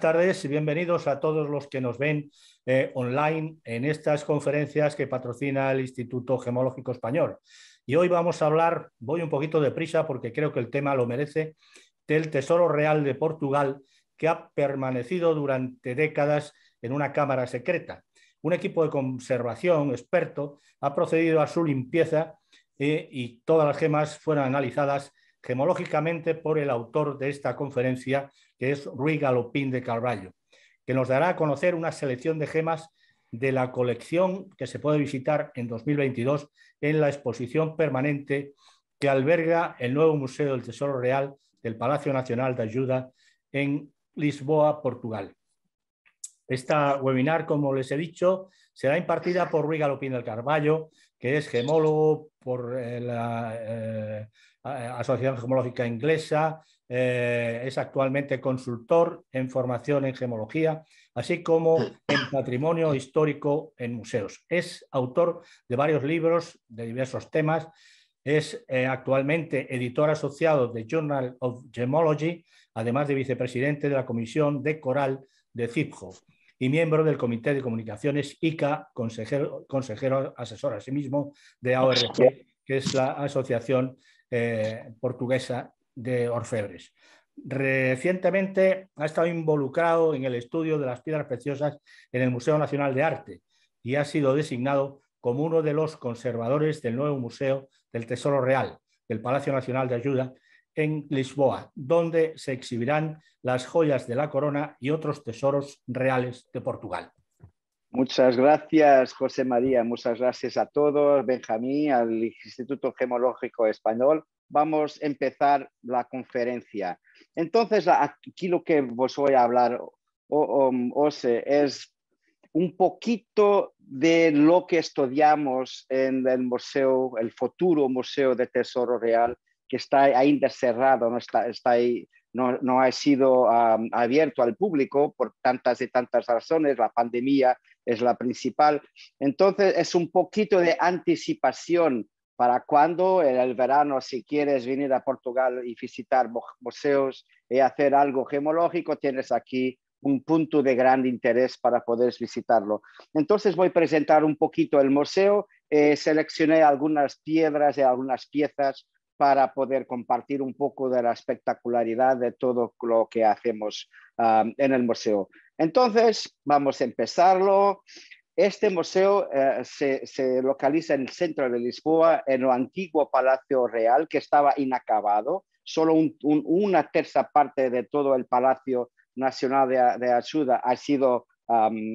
tardes y bienvenidos a todos los que nos ven eh, online en estas conferencias que patrocina el Instituto Gemológico Español. Y hoy vamos a hablar, voy un poquito de prisa porque creo que el tema lo merece, del Tesoro Real de Portugal que ha permanecido durante décadas en una cámara secreta. Un equipo de conservación experto ha procedido a su limpieza eh, y todas las gemas fueron analizadas gemológicamente por el autor de esta conferencia, que es Rui Galopín de Carballo, que nos dará a conocer una selección de gemas de la colección que se puede visitar en 2022 en la exposición permanente que alberga el nuevo Museo del Tesoro Real del Palacio Nacional de Ayuda en Lisboa, Portugal. Esta webinar, como les he dicho, será impartida por Rui Galopín del Carballo, que es gemólogo por eh, la eh, Asociación Gemológica Inglesa, eh, es actualmente consultor en formación en gemología, así como en patrimonio histórico en museos. Es autor de varios libros de diversos temas. Es eh, actualmente editor asociado de Journal of Gemology, además de vicepresidente de la Comisión de Coral de CIPJO y miembro del Comité de Comunicaciones ICA, consejero, asesor asimismo de AORG, que es la Asociación eh, Portuguesa de orfebres. Recientemente ha estado involucrado en el estudio de las piedras preciosas en el Museo Nacional de Arte y ha sido designado como uno de los conservadores del nuevo Museo del Tesoro Real del Palacio Nacional de Ayuda en Lisboa, donde se exhibirán las joyas de la corona y otros tesoros reales de Portugal. Muchas gracias, José María. Muchas gracias a todos, Benjamín, al Instituto Gemológico Español. Vamos a empezar la conferencia. Entonces, aquí lo que os voy a hablar os es un poquito de lo que estudiamos en el museo, el futuro Museo de Tesoro Real, que está ainda cerrado, no, está, ahí, no, no ha sido ah, abierto al público por tantas y tantas razones, la pandemia es la principal. Entonces, es un poquito de anticipación para cuando en el verano, si quieres venir a Portugal y visitar museos y hacer algo gemológico, tienes aquí un punto de gran interés para poder visitarlo. Entonces voy a presentar un poquito el museo. Eh, seleccioné algunas piedras y algunas piezas para poder compartir un poco de la espectacularidad de todo lo que hacemos ah, en el museo. Entonces, vamos a empezarlo. Este museo eh, se, localiza en el centro de Lisboa, en el antiguo Palacio Real, que estaba inacabado. Solo una tercera parte de todo el Palacio Nacional de, Ayuda ha sido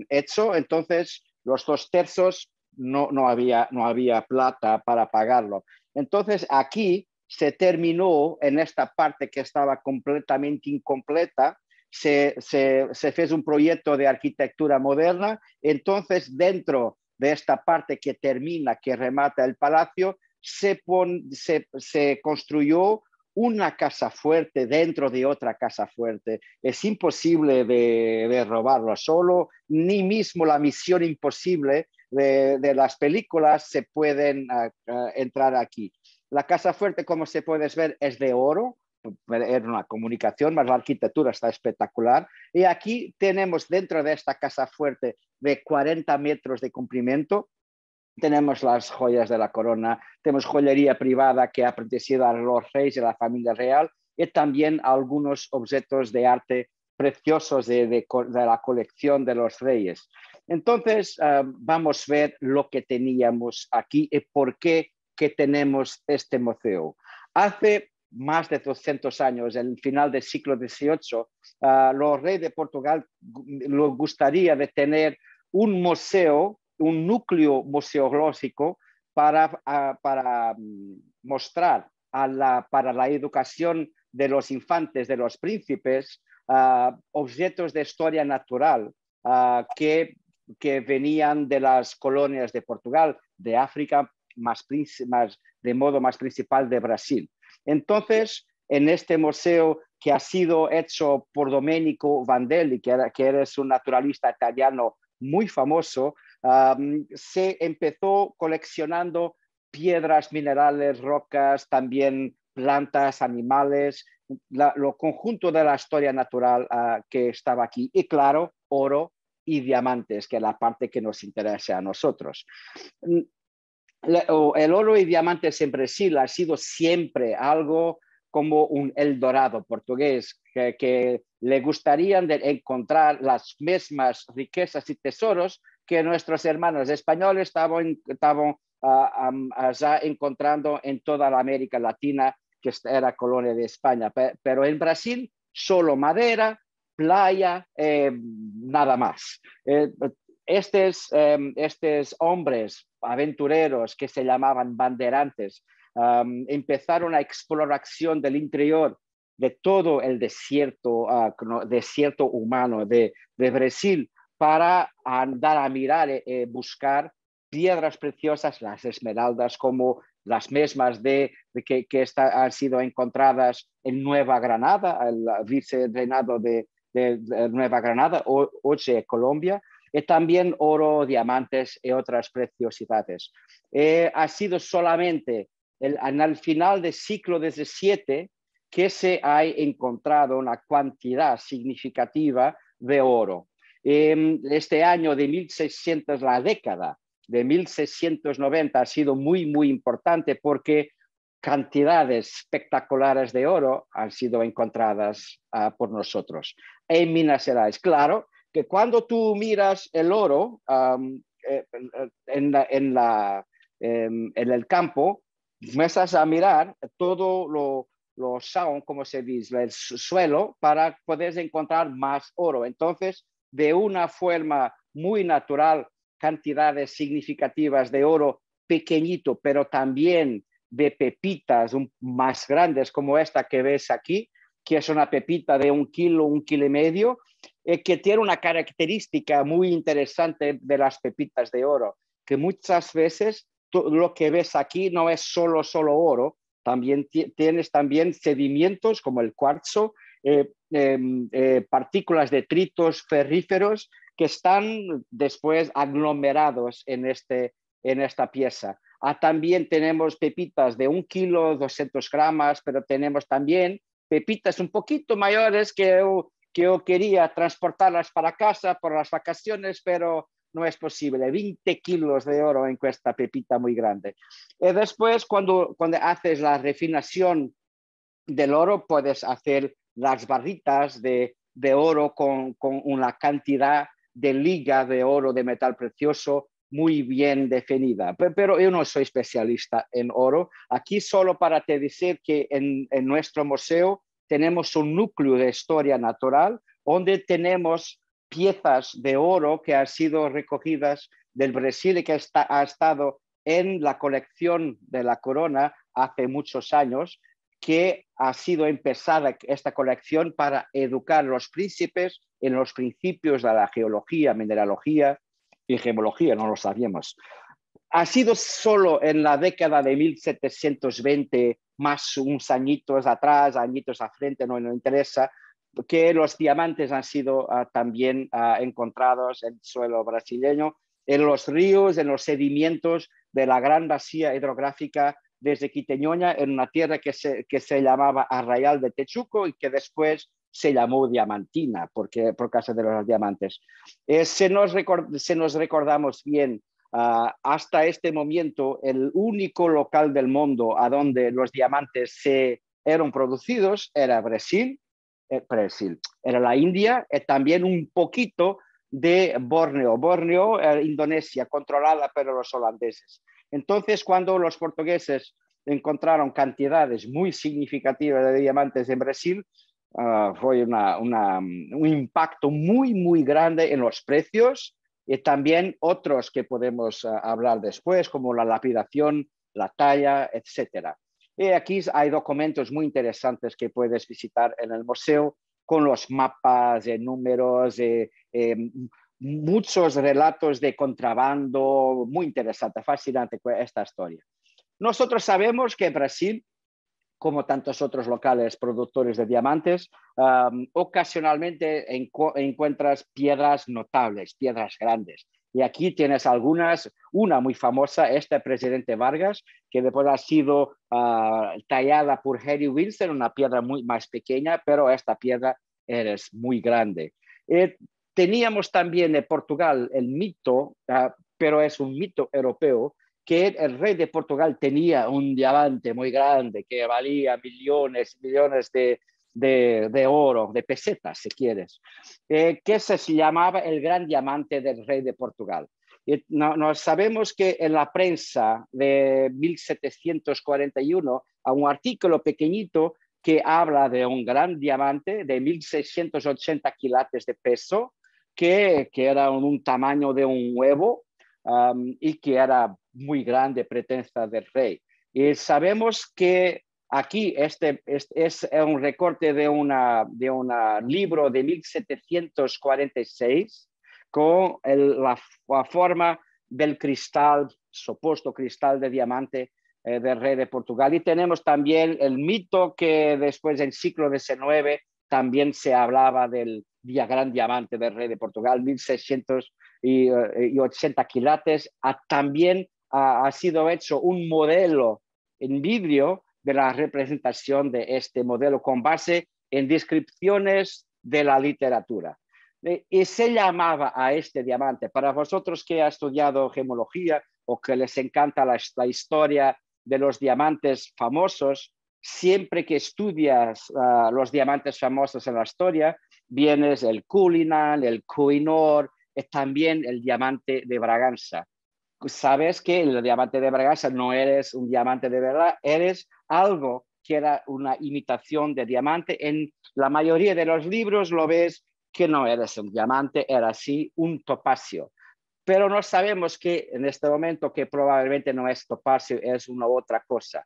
hecho. Entonces, los dos tercios no, había, no había plata para pagarlo. Entonces, aquí se terminó en esta parte que estaba completamente incompleta se, se, fez un proyecto de arquitectura moderna, entonces dentro de esta parte que termina, que remata el palacio, se, se, construyó una casa fuerte dentro de otra casa fuerte. Es imposible de, de robarlo solo, ni mismo la misión imposible de, las películas se pueden ah, ah, entrar aquí. La casa fuerte, como se puede ver, es de oro, era una comunicación, más la arquitectura está espectacular. Y aquí tenemos dentro de esta casa fuerte de 40 metros de cumplimiento, tenemos las joyas de la corona, tenemos joyería privada que ha pertenecido a los reyes de la familia real y también algunos objetos de arte preciosos de, la colección de los reyes. Entonces, eh, vamos a ver lo que teníamos aquí y por qué que tenemos este museo. Hace más de 200 años, el final del siglo XVIII, ah, los reyes de Portugal les gustaría de tener un museo, un núcleo museológico para, ah, para mm, mostrar a la, para la educación de los infantes, de los príncipes, ah, objetos de historia natural que, que venían de las colonias de Portugal, de África, de modo más principal de Brasil. Entonces, en este museo que ha sido hecho por Domenico Vandelli, que, era, eres un naturalista italiano muy famoso, se empezó coleccionando piedras, minerales, rocas, también plantas, animales, lo conjunto de la historia natural ah, que estaba aquí. Y claro, oro y diamantes, que es la parte que nos interesa a nosotros el oro y diamantes siempre sí, ha sido siempre algo como un El Dorado portugués, que, le gustaría encontrar las mismas riquezas y tesoros que nuestros hermanos españoles estaban, ya ah, encontrando en toda la América Latina, que era colonia de España. Pero en Brasil, solo madera, playa, eh, nada más. Eh, estos, em, hombres aventureros que se llamaban banderantes em, empezaron la exploración del interior de todo el desierto, ah, humano de, Brasil para andar a mirar y eh, eh, buscar piedras preciosas, las esmeraldas como las mismas que, que han sido encontradas en Nueva Granada, el vicereinado de, de, Nueva Granada, hoy Colombia, también oro, diamantes y otras preciosidades. Eh, ha sido solamente el, en el final del ciclo 7 que se ha encontrado una cantidad significativa de oro. Em, este año de 1600, la década de 1690 ha sido muy, muy importante porque cantidades espectaculares de oro han sido encontradas ah, por nosotros en Minas Gerais. Claro, que cuando tú miras el oro eh, eh, em, en, el campo, empiezas a mirar todo lo, lo sound, como se dice, el suelo, para poder encontrar más oro. Entonces, de una forma muy natural, cantidades significativas de oro pequeñito, pero también de pepitas más grandes como esta que ves aquí, que es una pepita de un kilo, un kilo y medio, eh, que tiene una característica muy interesante de las pepitas de oro, que muchas veces lo que ves aquí no es solo, solo oro, también tienes también sedimentos como el cuarzo, eh, em, eh, partículas de tritos ferríferos que están después aglomerados en, este, en esta pieza. Ah, también tenemos pepitas de un kilo, 200 gramas, pero tenemos también pepitas un poquito mayores que que yo quería transportarlas para casa por las vacaciones, pero no es posible. 20 kilos de oro en esta pepita muy grande. Y después, cuando, cuando haces la refinación del oro, puedes hacer las barritas de, oro con, una cantidad de liga de oro de metal precioso muy bien definida. Pero, yo no soy especialista en oro. Aquí solo para te decir que en nuestro museo tenemos un núcleo de historia natural donde tenemos piezas de oro que han sido recogidas del Brasil y que ha estado en la colección de la corona hace muchos años, que ha sido empezada esta colección para educar a los príncipes en los principios de la geología, mineralogía y gemología, no lo sabíamos. Ha sido solo en la década de 1720 más unos añitos atrás, añitos a frente, no, nos interesa, que los diamantes han sido ah, también ah, encontrados en suelo brasileño, en los ríos, en los sedimentos de la gran vacía hidrográfica desde Quiteñoña, en una tierra que se, llamaba Arraial de Techuco y que después se llamó Diamantina porque, por causa de los diamantes. Eh, nos se nos recordamos bien Ah, hasta este momento, el único local del mundo a donde los diamantes se eran producidos era Brasil, eh, Brasil, era la India, y eh, también un poquito de Borneo. Borneo, Indonesia, controlada por los holandeses. Entonces, cuando los portugueses encontraron cantidades muy significativas de diamantes en Brasil, ah, fue un impacto muy, muy grande en los precios, y también otros que podemos eh, hablar después, como la lapidación, la talla, etcétera. Y aquí hay documentos muy interesantes que puedes visitar en el museo con los mapas, de números, em, muchos relatos de contrabando, muy interesante, fascinante esta historia. Nosotros sabemos que en Brasil como tantos otros locales productores de diamantes, ocasionalmente encuentras piedras notables, piedras grandes. Y aquí tienes algunas, una muy famosa, esta Presidente Vargas, que después ha sido ah, tallada por Harry Wilson, una piedra muy más pequeña, pero esta piedra es muy grande. Eh, teníamos también en Portugal el mito, ah, pero es un mito europeo, que el rey de Portugal tenía un diamante muy grande que valía millones y millones de, oro, de pesetas, si quieres, eh, que se llamaba el gran diamante del rey de Portugal. Y no, sabemos que en la prensa de 1741 hay un artículo pequeñito que habla de un gran diamante de 1680 quilates de peso, que, era un, tamaño de un huevo y que era muy grande pretensa del rey. Y sabemos que aquí este, es un recorte de un de una libro de 1746 con la, forma del cristal, supuesto cristal de diamante eh, del rey de Portugal. Y tenemos también el mito que después del siglo XIX también se hablaba del gran diamante del rey de Portugal, 1680 eh, quilates, a también ha, sido hecho un modelo en vidrio de la representación de este modelo con base en descripciones de la literatura. Eh, y se llamaba a este diamante. Para vosotros que ha estudiado gemología o que les encanta la, historia de los diamantes famosos, siempre que estudias ah, los diamantes famosos en la historia, vienes el Cullinan, el es eh, también el diamante de Braganza sabes que el diamante de Bragasa no eres un diamante de verdad, eres algo que era una imitación de diamante. En la mayoría de los libros lo ves que no eres un diamante, era así un topacio. Pero no sabemos que en este momento que probablemente no es topacio, es una otra cosa.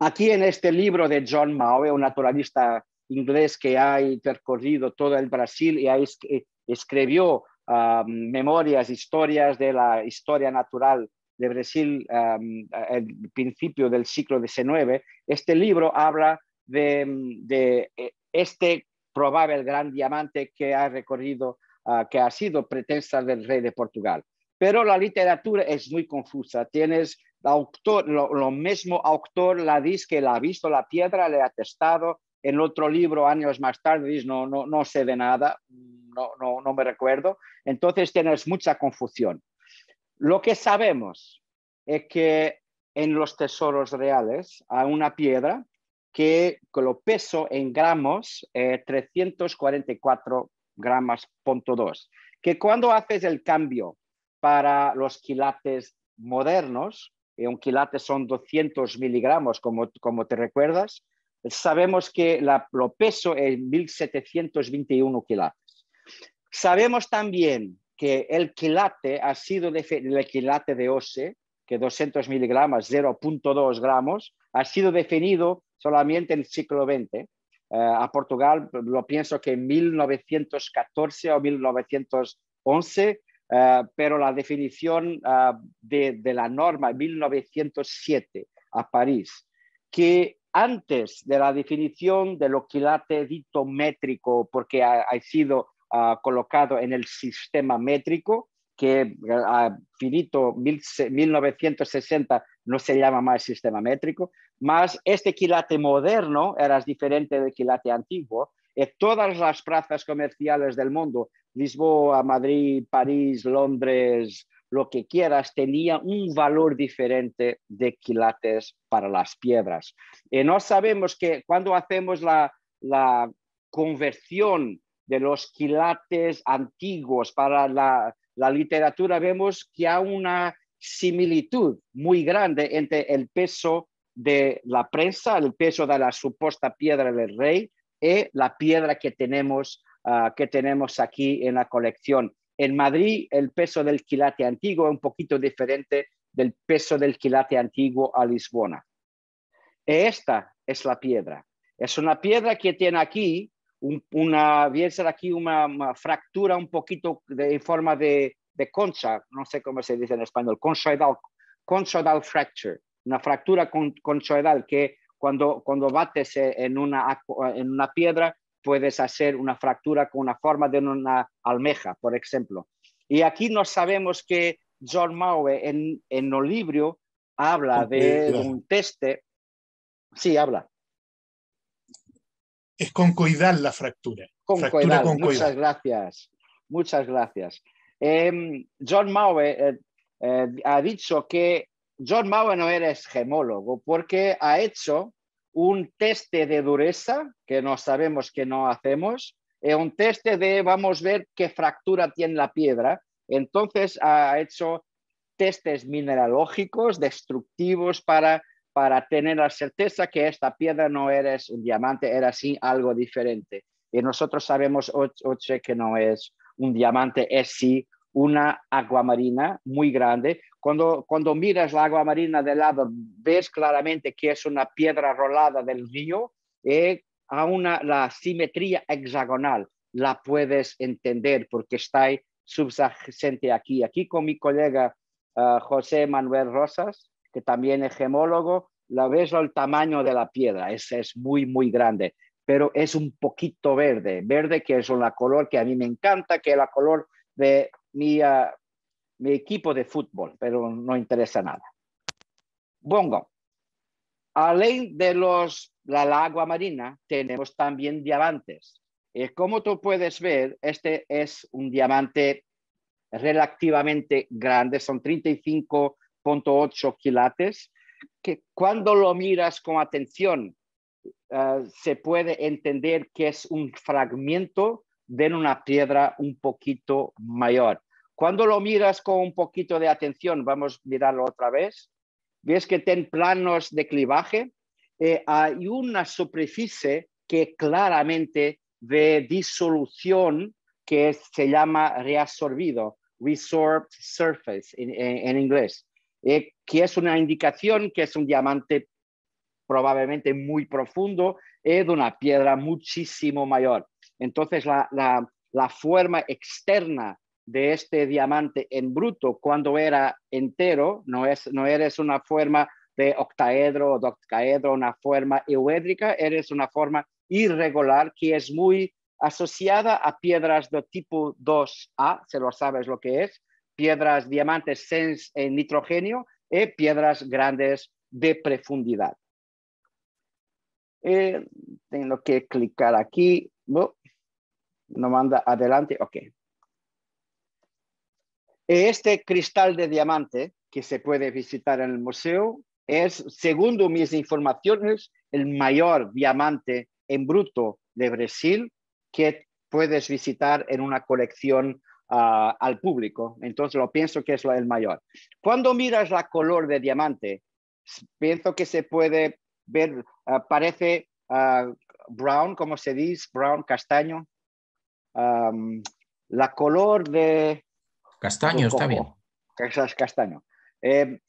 Aquí en este libro de John Maue, un naturalista inglés que ha percorrido todo el Brasil y escribió Um, memorias, historias de la historia natural de Brasil um, el al principio del siglo XIX, este libro habla de, eh, este probable gran diamante que ha recorrido, uh, que ha sido pretensa del rey de Portugal. Pero la literatura es muy confusa. Tienes autor, lo, mismo autor, la dice que la ha visto la piedra, le ha testado. En otro libro, años más tarde, dice, no, no, no sé de nada, no, no, me recuerdo. Entonces tienes mucha confusión. Lo que sabemos es que en los tesoros reales hay una piedra que, lo peso en gramos, eh, 344 gramos punto que cuando haces el cambio para los quilates modernos, un quilate son 200 miligramos, como, te recuerdas, sabemos que la, lo peso es 1721 quilates. Sabemos también que el quilate ha sido el quilate de OSE, que 200 miligramos, 0.2 gramos, ha sido definido solamente en el siglo XX. Eh, a Portugal, lo pienso que en 1914 o 1911, eh, pero la definición eh, de, la norma en 1907 a París, que antes de la definición de lo quilate ditométrico, porque ha sido Ah, colocado en el sistema métrico, que a ah, finito 1960 no se llama más sistema métrico, más este quilate moderno era diferente del quilate antiguo. En todas las plazas comerciales del mundo, Lisboa, Madrid, París, Londres, lo que quieras, tenía un valor diferente de quilates para las piedras. Y no sabemos que cuando hacemos la, la conversión de los quilates antiguos para la, literatura, vemos que hay una similitud muy grande entre el peso de la prensa, el peso de la supuesta piedra del rey y la piedra que tenemos, ah, que tenemos aquí en la colección. En Madrid, el peso del quilate antiguo es un poquito diferente del peso del quilate antiguo a Lisbona. Esta es la piedra. Es una piedra que tiene aquí una, ser aquí una, fractura un poquito de, en forma de, concha, no sé cómo se dice en español, conchoidal, conchoidal fracture, una fractura con, conchoidal que cuando, cuando bates e, en una, en una piedra puedes hacer una fractura con una forma de una almeja, por ejemplo. Y aquí no sabemos que John Maue en, en Olibrio habla de un teste, sí, habla, es concoidal la fractura. Concoidal, muchas gracias. Muchas gracias. Em, John Maue eh, eh, eh, ha dicho que John Maue no era gemólogo porque ha hecho un teste de dureza que no sabemos que no hacemos, un teste de vamos a ver qué fractura tiene la piedra. Entonces ha hecho testes mineralógicos destructivos para para tener la certeza que esta piedra no era un diamante, era sí algo diferente. Y nosotros sabemos, Oche, que no es un diamante, es sí una aguamarina muy grande. Cuando, cuando miras la aguamarina de lado, ves claramente que es una piedra rolada del río y eh, a una, la simetría hexagonal la puedes entender porque está subsacente aquí. Aquí con mi colega ah, José Manuel Rosas que también es gemólogo, la ves el tamaño de la piedra, es, es muy, muy grande, pero es un poquito verde, verde que es una color que a mí me encanta, que es la color de mi, ah, mi equipo de fútbol, pero no interesa nada. Bongo. Além de los, la, la agua marina, tenemos también diamantes. es eh, como tú puedes ver, este es un diamante relativamente grande, son 35 8 quilates, que cuando lo miras con atención eh, se puede entender que es un fragmento de una piedra un poquito mayor. Cuando lo miras con un poquito de atención, vamos a mirarlo otra vez, ves que tiene planos de clivaje, eh, hay una superficie que claramente de disolución que se llama reabsorbido, resorbed surface en inglés. Eh, que es una indicación que es un diamante probablemente muy profundo eh, de una piedra muchísimo mayor. Entonces, la, forma externa de este diamante en bruto cuando era entero, no es, no eres una forma de octaedro o doctaedro, una forma euédrica, eres una forma irregular que es muy asociada a piedras de tipo 2A, se lo sabes lo que es, piedras diamantes en eh, nitrogenio y eh, piedras grandes de profundidad. Eh, tengo que clicar aquí. No, no manda adelante. Ok. Este cristal de diamante que se puede visitar en el museo es, según mis informaciones, el mayor diamante en bruto de Brasil que puedes visitar en una colección Ah, al público, entonces lo pienso que es el mayor. Cuando miras la color de diamante, pienso que se puede ver, ah, parece ah, brown, como se dice, brown, castaño. la color de... Castaño, está bien. Castaño. Em,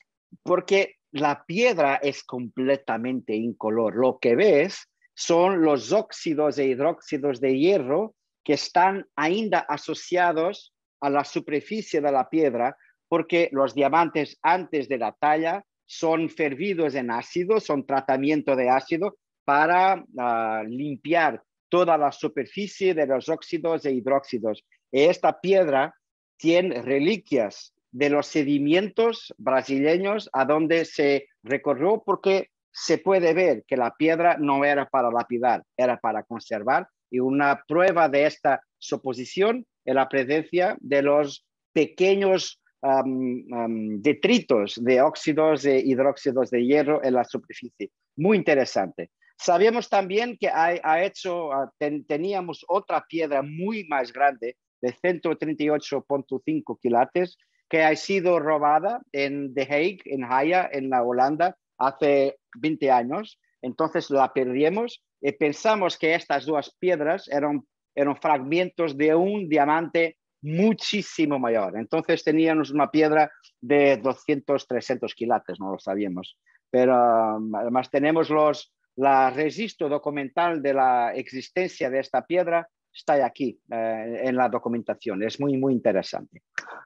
porque la piedra es completamente incolor. Lo que ves son los óxidos e hidróxidos de hierro que están ainda asociados a la superficie de la piedra porque los diamantes antes de la talla son fervidos en ácido, son tratamiento de ácido para ah, limpiar toda la superficie de los óxidos e hidróxidos. Esta piedra tiene reliquias de los sedimentos brasileños a donde se recorrió porque se puede ver que la piedra no era para lapidar, era para conservar y una prueba de esta suposición es la presencia de los pequeños detritos de óxidos e hidróxidos de hierro en la superficie. Muy interesante. Sabemos también que ha, hecho, teníamos otra piedra muy más grande de 138.5 kilates que ha sido robada en The Hague, en Haya, en la Holanda, hace 20 años entonces la perdimos y pensamos que estas dos piedras eran, eran fragmentos de un diamante muchísimo mayor. Entonces teníamos una piedra de 200, 300 quilates, no lo sabíamos. Pero um, además tenemos los, la registro documental de la existencia de esta piedra, está aquí eh, en la documentación. Es muy, muy interesante.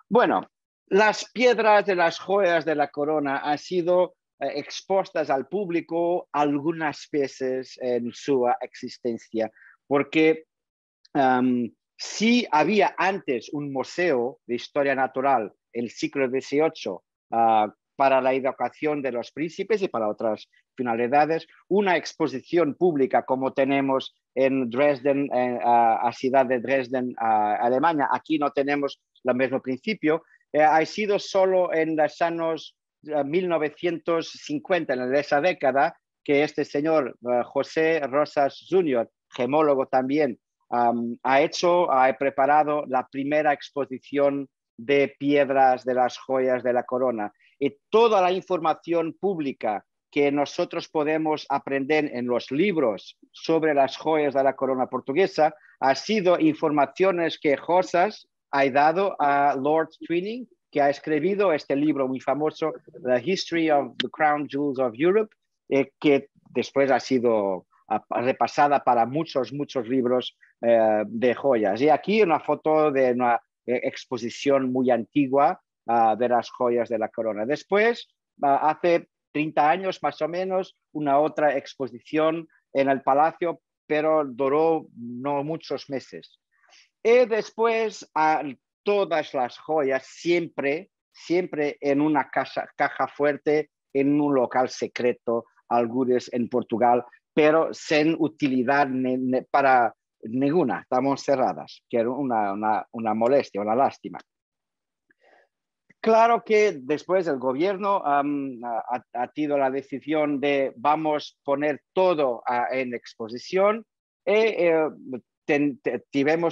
Bueno, las piedras de las joyas de la corona han sido eh, expuestas al público algunas veces en su existencia, porque si había antes un museo de historia natural el siglo XVIII ah, para la educación de los príncipes y para otras finalidades, una exposición pública como tenemos en Dresden, en la ciudad de Dresden, Alemania. Aquí no tenemos el mismo principio. Eh, ha sido solo en los años 1950, en esa década, que este señor eh, José Rosas Jr., gemólogo también, ha hecho, ha preparado la primera exposición de piedras de las joyas de la corona. Y toda la información pública que nosotros podemos aprender en los libros sobre las joyas de la corona portuguesa ha sido informaciones que Rosas ha dado a Lord Twining que ha escrito este libro muy famoso, The History of the Crown Jewels of Europe, eh, que después ha sido repasada para muchos, muchos libros eh, de joyas. Y aquí una foto de una eh, exposición muy antigua ah, de las joyas de la corona. Después, ah, hace 30 años más o menos, una otra exposición en el palacio, pero duró no muchos meses. Y después, al todas las joyas siempre, siempre en una caja, caja fuerte, en un local secreto, algunos en Portugal, pero sin utilidad para ninguna, estamos cerradas, que era una, molestia, una lástima. Claro que después el gobierno ha, ha, tenido la decisión de vamos poner todo ah, en exposición, y eh, eh, ten,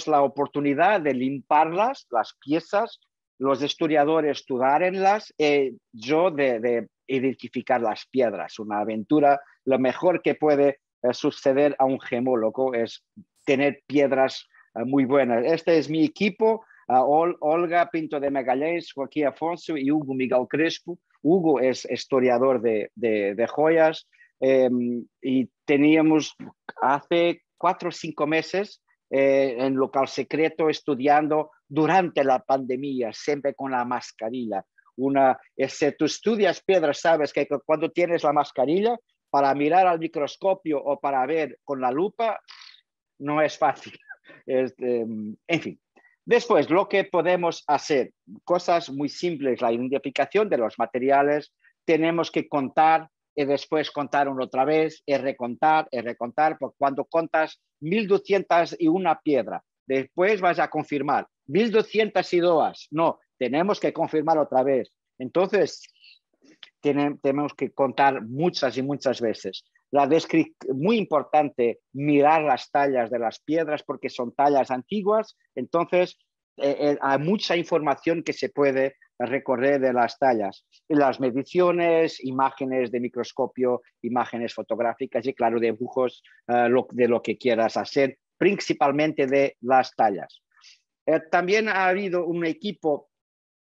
la oportunidad de limparlas, las piezas, los historiadores estudiarenlas, eh, yo de, identificar las piedras. Una aventura, lo mejor que puede eh, suceder a un gemólogo es tener piedras eh, muy buenas. Este es mi equipo. Eh, Olga Pinto de Magallanes, Joaquín Afonso y Hugo Miguel Crespo. Hugo es historiador de, de, joyas em, y teníamos hace cuatro o cinco meses eh, en local secreto estudiando durante la pandemia, siempre con la mascarilla. Una, eh, si tú estudias piedras, sabes que cuando tienes la mascarilla, para mirar al microscopio o para ver con la lupa, no es fácil. Este, en fin, Después, lo que podemos hacer, cosas muy simples, la identificación de los materiales, tenemos que contar y después contar una otra vez, y recontar, y recontar, porque cuando contas 1.201 y piedra, después vas a confirmar 1.202. y no, tenemos que confirmar otra vez. Entonces, tenemos que contar muchas y muchas veces. La muy importante mirar las tallas de las piedras porque son tallas antiguas, entonces eh, eh, hay mucha información que se puede recorrer de las tallas. Las mediciones, imágenes de microscopio, imágenes fotográficas y, claro, dibujos eh, de lo que quieras hacer, principalmente de las tallas. Eh, también ha habido un equipo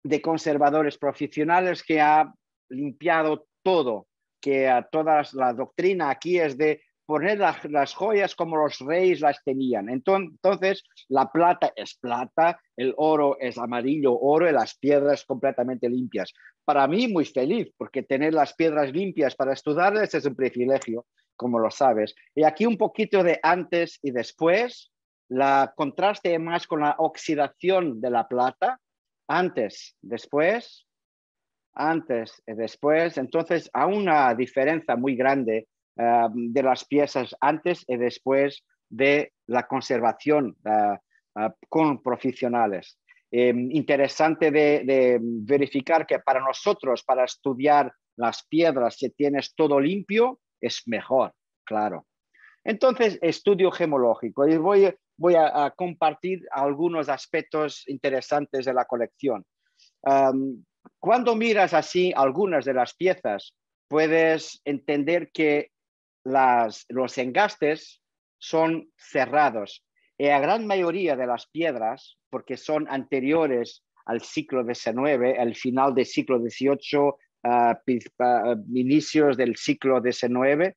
de conservadores profesionales que ha limpiado todo, que a todas la doctrina aquí es de poner las, joyas como los reyes las tenían. Entonces, la plata es plata, el oro es amarillo oro y las piedras completamente limpias. Para mí, muy feliz, porque tener las piedras limpias para estudiarles es un privilegio, como lo sabes. Y aquí un poquito de antes y después, la contraste más con la oxidación de la plata, antes, después, antes y después. Entonces, a una diferencia muy grande eh, de las piezas antes y después de la conservación eh, eh, con profesionales. interesante de, verificar que para nosotros, para estudiar las piedras, si tienes todo limpio, es mejor, claro. Entonces, estudio gemológico. Y voy, voy a, compartir algunos aspectos interesantes de la colección. Em, cuando miras así algunas de las piezas, puedes entender que los engastes son cerrados. Y la gran mayoría de las piedras, porque son anteriores al siglo XIX, al final del ciclo XVIII, inicios del siglo XIX,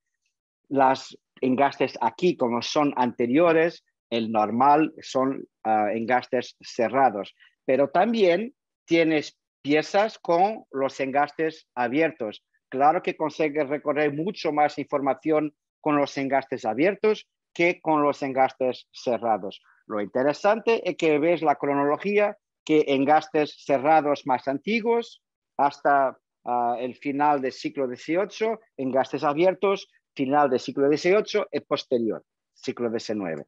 los engastes aquí, como son anteriores, el normal son engastes cerrados. Pero también tienes piezas con los engastes abiertos claro que consigue recorrer mucho más información con los engastes abiertos que con los engastes cerrados. Lo interesante es que ves la cronología que engastes cerrados más antiguos hasta ah, el final del siglo XVIII, engastes abiertos, final del siglo XVIII y posterior, siglo XIX.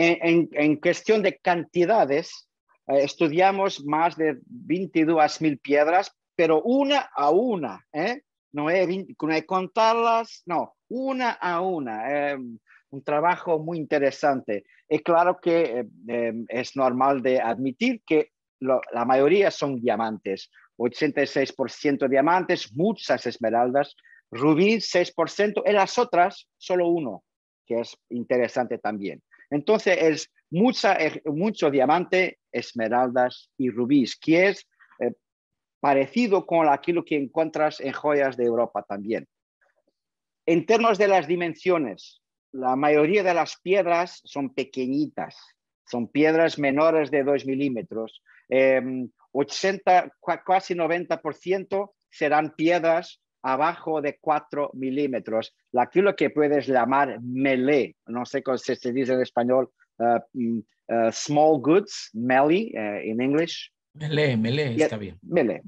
En, cuestión de cantidades, eh, estudiamos más de 22.000 piedras pero una a una, ¿eh? No es, no contarlas, no, una a una. Eh, un trabajo muy interesante. Es claro que eh, es normal de admitir que la mayoría son diamantes, 86% diamantes, muchas esmeraldas, rubí 6%, en las otras solo uno, que es interesante también. Entonces es mucha, mucho diamante, esmeraldas y rubíes, que es parecido con aquello que encuentras en joyas de Europa también. En términos de las dimensiones, la mayoría de las piedras son pequeñitas, son piedras menores de 2 milímetros. Eh, em, 80, casi 90% serán piedras abajo de 4 milímetros, aquello que puedes llamar melee, no sé cómo se, dice en español, eh, mm, eh, small goods, melee eh, en inglés, me lee, está bien. Me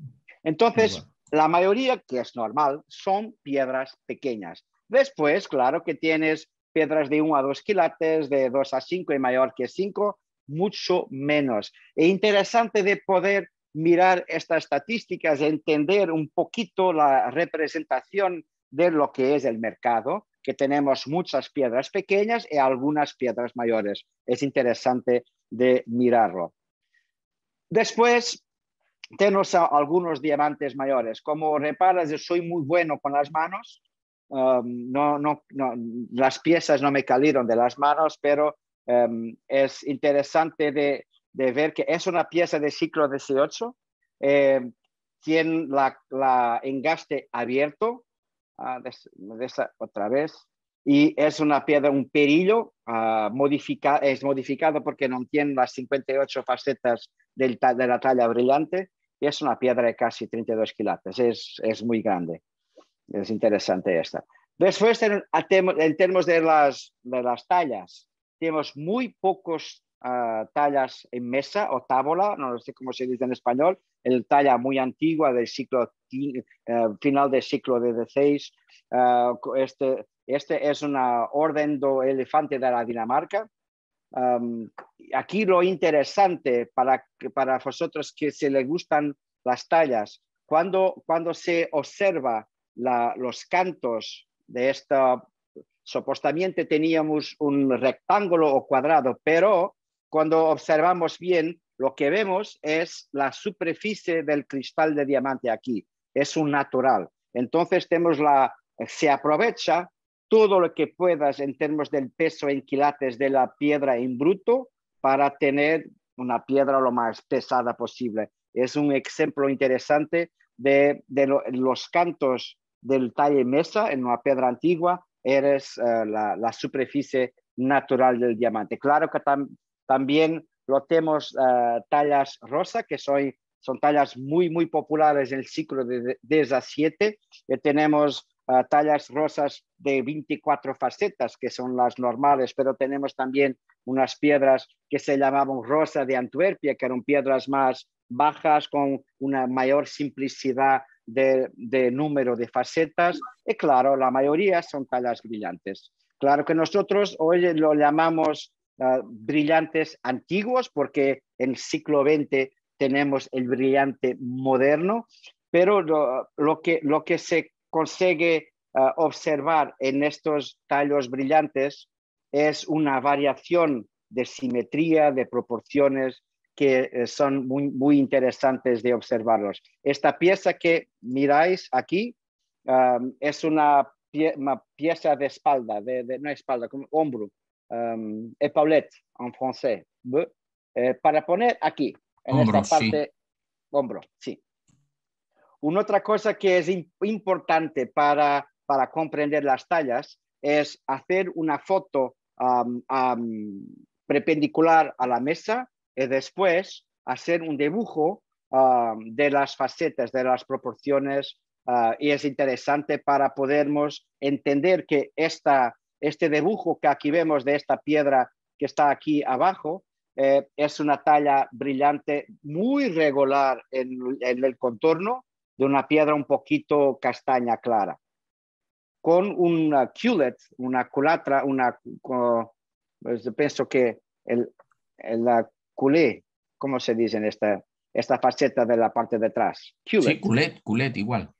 Entonces, la mayoría, que es normal, son piedras pequeñas. Después, claro que tienes piedras de 1 a 2 quilates, de 2 a 5 y mayor que 5, mucho menos. E interesante de poder mirar estas estadísticas, entender un poquito la representación de lo que es el mercado, que tenemos muchas piedras pequeñas y e algunas piedras mayores. Es interesante de mirarlo. Después, tenemos algunos diamantes mayores. Como reparas, yo soy muy bueno con las manos. Em, no, no, las piezas no me cayeron de las manos, pero em, es interesante de, ver que es una pieza de ciclo 18. Eh, em, tiene la, engaste abierto. Ah, otra vez y es una piedra, un perillo, ah, es modificado porque no tiene las 58 facetas del, de la talla brillante y es una piedra de casi 32 quilates, es, es muy grande, es interesante esta. Después, en, en términos de las, de las tallas, tenemos muy pocos ah, tallas en mesa o tábola, no sé cómo se dice en español, el talla muy antigua del ciclo eh, final del siglo XVI, ah, este, este es una orden do elefante de la Dinamarca. Um, aquí lo interesante para, para vosotros que se les gustan las tallas, cuando, cuando se observa los cantos de esta, supuestamente teníamos un rectángulo o cuadrado, pero cuando observamos bien, lo que vemos es la superficie del cristal de diamante aquí, es un natural. Entonces tenemos la, se aprovecha todo lo que puedas en términos del peso en quilates de la piedra en bruto para tener una piedra lo más pesada posible. Es un ejemplo interesante de, los cantos del talle mesa en una piedra antigua, eres eh, la, superficie natural del diamante. Claro que también lo tenemos eh, tallas rosa, que son tallas muy, muy populares en el ciclo de esas 7. tenemos tallas rosas de 24 facetas, que son las normales, pero tenemos también unas piedras que se llamaban rosa de Antuerpia, que eran piedras más bajas con una mayor simplicidad de, número de facetas. Y claro, la mayoría son tallas brillantes. Claro que nosotros hoy lo llamamos ah, brillantes antiguos porque en el siglo XX tenemos el brillante moderno, pero lo, lo, que, lo que se consigue eh, observar en estos tallos brillantes es una variación de simetría, de proporciones que eh, son muy, muy, interesantes de observarlos. Esta pieza que miráis aquí es una, pieza de espalda, de, de no espalda, como hombro, um, epaulette en francés, eh, para poner aquí, en esta parte, hombro, sí. Una otra cosa que es importante para, para comprender las tallas es hacer una foto perpendicular a la mesa y después hacer un dibujo de las facetas, de las proporciones. Ah, y es interesante para podermos entender que esta, este dibujo que aquí vemos de esta piedra que está aquí abajo eh, es una talla brillante, muy regular en el contorno de una piedra un poquito castaña clara, con una culet, una culatra, una, pues pienso que el, el culé, ¿cómo se dice en esta, esta faceta de la parte de atrás? Culet. Sí, culet, igual.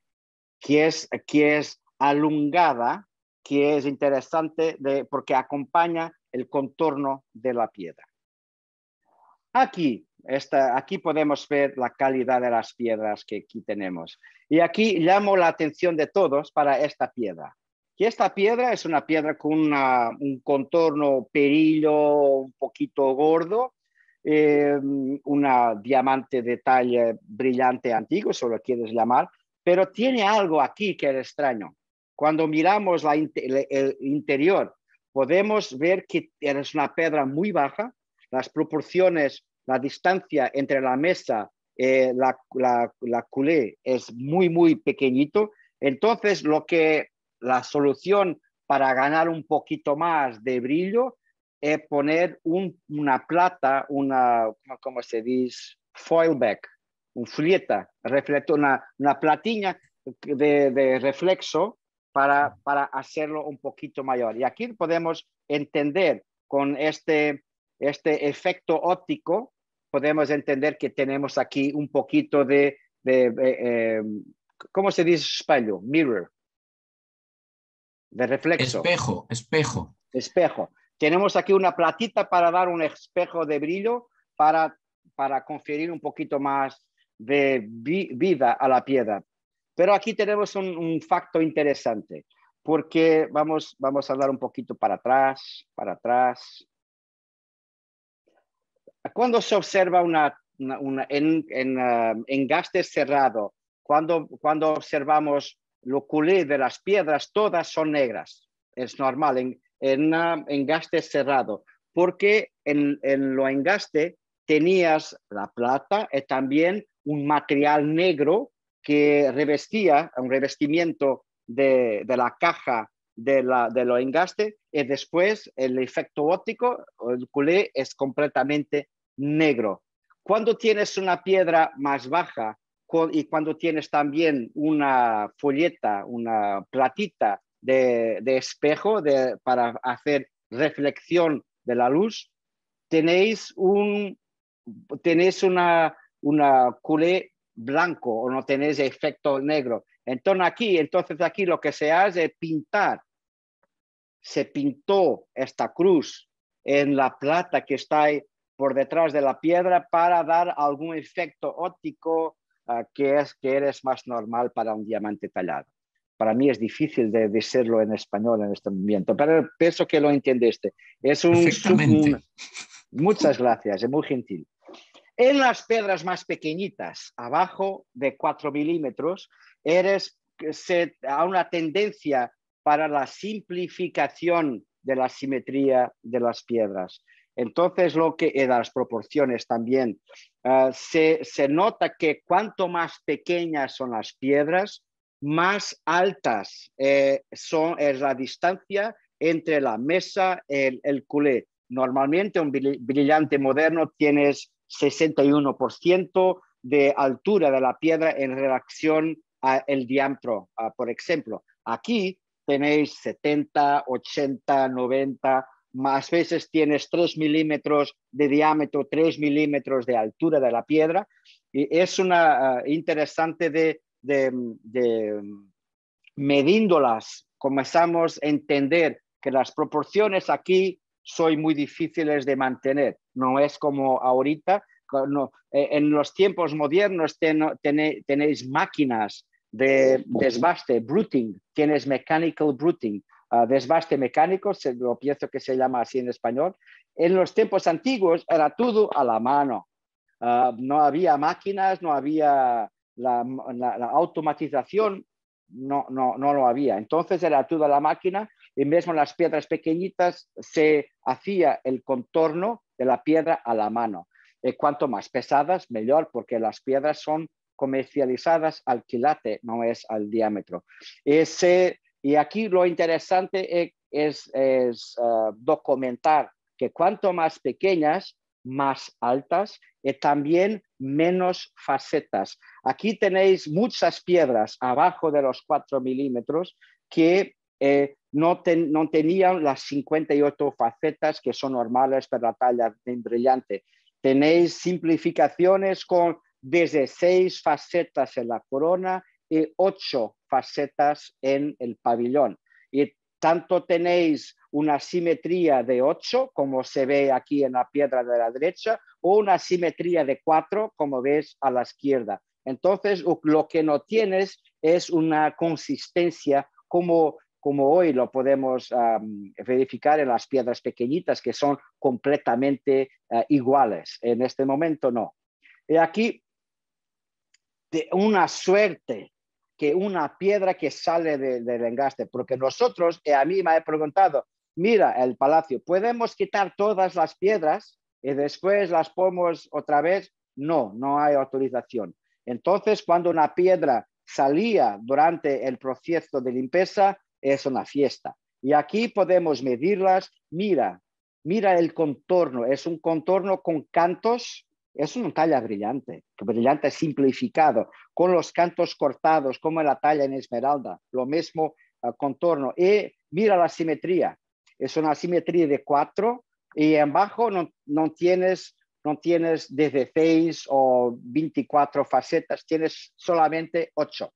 Que es, que es alungada, que es interesante de, porque acompaña el contorno de la piedra. Aquí aquí podemos ver la calidad de las piedras que aquí tenemos. Y aquí llamo la atención de todos para esta piedra. Y esta piedra es una piedra con un contorno perillo un poquito gordo, un em, una diamante de talla brillante antiguo, si lo quieres llamar, pero tiene algo aquí que es extraño. Cuando miramos la, el interior, podemos ver que es una piedra muy baja, las proporciones la distancia entre la mesa y eh, la, la, culé es muy, muy pequeñito. Entonces, lo que la solución para ganar un poquito más de brillo es poner una plata, una, ¿cómo se dice? Foilback, un flieta, refleto una, una de, de, reflexo para, para hacerlo un poquito mayor. Y aquí podemos entender con este este efecto óptico, podemos entender que tenemos aquí un poquito de, eh, ¿cómo se dice español? Mirror. De reflejo. Espejo, espejo. Espejo. Tenemos aquí una platita para dar un espejo de brillo para, para conferir un poquito más de vida a la piedra. Pero aquí tenemos un, un facto interesante, porque vamos, vamos a dar un poquito para atrás, para atrás, cuando se observa una, ah, engaste en, cerrado, cuando, observamos lo culé de las piedras, todas son negras. Es normal en, ah, engaste cerrado, porque en, lo engaste tenías la plata y también un material negro que revestía un revestimiento de, la caja de, de lo engaste y eh, después el efecto óptico, el culé es completamente negro. Cuando tienes una piedra más baja y cuando tienes también una folleta, una platita de, espejo para hacer reflexión de la luz, tenéis un tenéis una, una culé blanco o no tenéis efecto negro. Entonces aquí, entonces aquí lo que se hace es pintar se pintó esta cruz en la plata que está ahí por detrás de la piedra para dar algún efecto óptico ah, que, es, que eres más normal para un diamante tallado. Para mí es difícil de decirlo en español en este momento, pero pienso que lo entendiste. Es un, Muchas gracias, es muy gentil. En las piedras más pequeñitas, abajo de 4 milímetros, eres se, a una tendencia para la simplificación de la simetría de las piedras. Entonces, lo que en eh, las proporciones también, ah, se, nota que cuanto más pequeñas son las piedras, más altas eh, son, es la distancia entre la mesa el, culé. Normalmente un brillante moderno tienes 61% de altura de la piedra en relación al diámetro, ah, por ejemplo. Aquí tenéis 70, 80, 90, más veces tienes 3 milímetros de diámetro, 3 milímetros de altura de la piedra. Y es una ah, interesante de, de, de comenzamos a entender que las proporciones aquí son muy difíciles de mantener. No es como ahorita. Eh, en los tiempos modernos tenéis máquinas de desbaste, bruting, tienes mechanical bruting, ah, desbaste mecánico, se, lo pienso que se llama así en español. En los tiempos antiguos era todo a la mano. Ah, no había máquinas, no había la, automatización, no, no, lo había. Entonces era todo a la máquina y mismo las piedras pequeñitas se hacía el contorno de la piedra a la mano. Y eh, cuanto más pesadas, mejor, porque las piedras son comercializadas al quilate, no es al diámetro. Ese, y aquí lo interesante e, es, ah, documentar que cuanto más pequeñas, más altas y también menos facetas. Aquí tenéis muchas piedras abajo de los 4 milímetros que eh, no, no, tenían las 58 facetas que son normales para la talla de brillante. Tenéis simplificaciones con desde seis facetas en la corona y ocho facetas en el pabellón. Y tanto tenéis una simetría de ocho, como se ve aquí en la piedra de la derecha, o una simetría de cuatro, como ves a la izquierda. Entonces, lo que no tienes es una consistencia como, como hoy lo podemos verificar en las piedras pequeñitas, que son completamente eh, iguales. En este momento no. Y aquí de una suerte que una piedra que sale del engaste, porque nosotros, y eh, a mí me he preguntado, mira el palacio, ¿podemos quitar todas las piedras y después las ponemos otra vez? No, no hay autorización. Entonces, cuando una piedra salía durante el proceso de limpieza, es una fiesta. Y aquí podemos medirlas, mira, mira el contorno, es un contorno con cantos es una talla brillante, brillante simplificado, con los cantos cortados, como en la talla en esmeralda, lo mismo ah, contorno. Y mira la simetría, es una simetría de cuatro y en bajo no, no tienes no tienes 16 o 24 facetas, tienes solamente 8.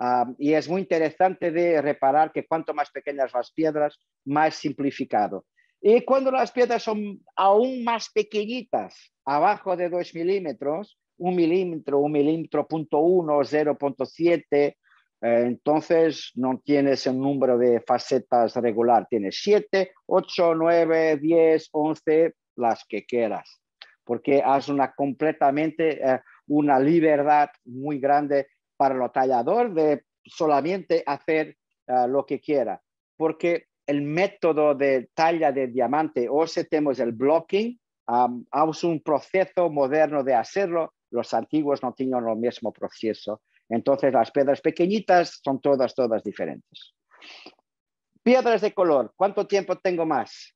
Ah, y es muy interesante de reparar que cuanto más pequeñas las piedras, más simplificado. Y cuando las piedras son aún más pequeñitas, abajo de 2 milímetros, 1 milímetro, 1 milímetro punto 1, 0.7, eh, entonces no tienes un número de facetas regular, tienes 7, 8, 9, 10, 11, las que quieras, porque haz una completamente, eh, una libertad muy grande para el tallador de solamente hacer eh, lo que quiera, porque el método de talla de diamante, o si tenemos el blocking, Hemos un proceso moderno de hacerlo. Los antiguos no tenían el mismo proceso. Entonces las piedras pequeñitas son todas, todas diferentes. Piedras de color. ¿Cuánto tiempo tengo más?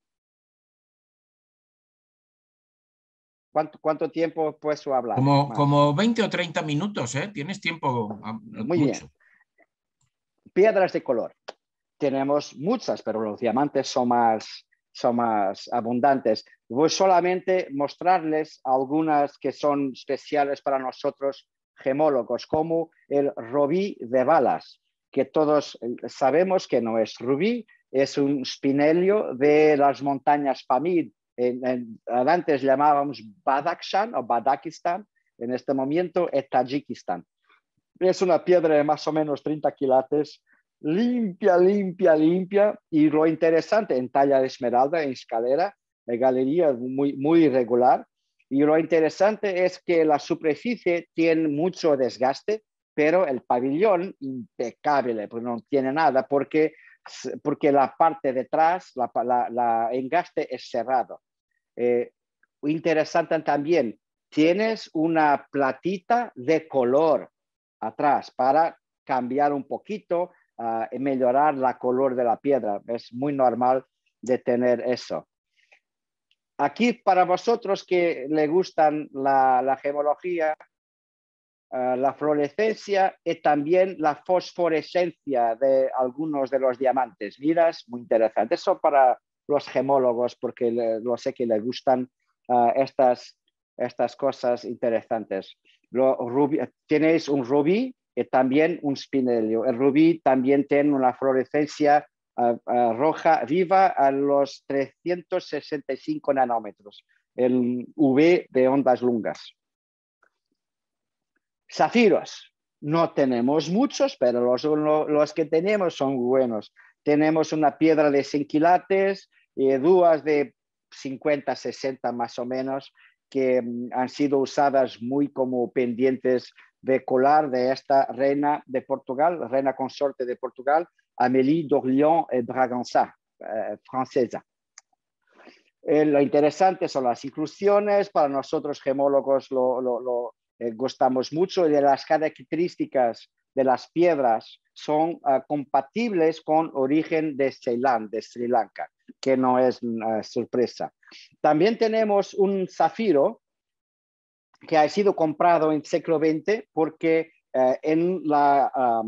¿Cuánto, tiempo puedo hablar? Como, 20 o 30 minutos, ¿eh? Tienes tiempo. Muy bien. Piedras de color. Tenemos muchas, pero los diamantes son más, son más abundantes. Voy solamente a mostrarles algunas que son especiales para nosotros gemólogos, como el rubí de balas, que todos eh, sabemos que no es rubí, es un spinelio de las montañas Pamir. antes llamábamos Badakhshan o Badakistán, en este momento es Tayikistán. Es una piedra de más o menos 30 kilates, limpia, limpia, limpia. Y lo interesante, en talla de esmeralda, en escalera, de galería muy, muy irregular. Y lo interesante es que la superficie tiene mucho desgaste, pero el pabellón impecable, pues no tiene nada, porque, porque la parte detrás, la, la, engaste es cerrado. Eh, interesante también, tienes una platita de color atrás para cambiar un poquito uh, mejorar la color de la piedra. Es muy normal de tener eso. Aquí para vosotros que le gustan la, gemología, eh, la fluorescencia y también la fosforescencia de algunos de los diamantes. miras muy interesante. Eso para los gemólogos porque lo sé que les gustan eh, estas, cosas interesantes. tienes un rubí eh, también un spinelio. El rubí también tiene una fluorescencia ah, ah, roja viva a los 365 nanómetros, el UV de ondas lungas. Zafiros. No tenemos muchos, pero los, que tenemos son buenos. Tenemos una piedra de 100 quilates, y eh, de 50, 60 más o menos, que mm, han sido usadas muy como pendientes colar de esta reina de Portugal, reina consorte de Portugal, Amélie d'Orléans y Braganza, eh, francesa. Eh, lo interesante son las inclusiones, para nosotros gemólogos lo, eh, gustamos mucho de las características de las piedras son compatibles con origen de Ceilán, de Sri Lanka, que no es sorpresa. También tenemos un zafiro que ha sido comprado en el siglo XX porque eh, en la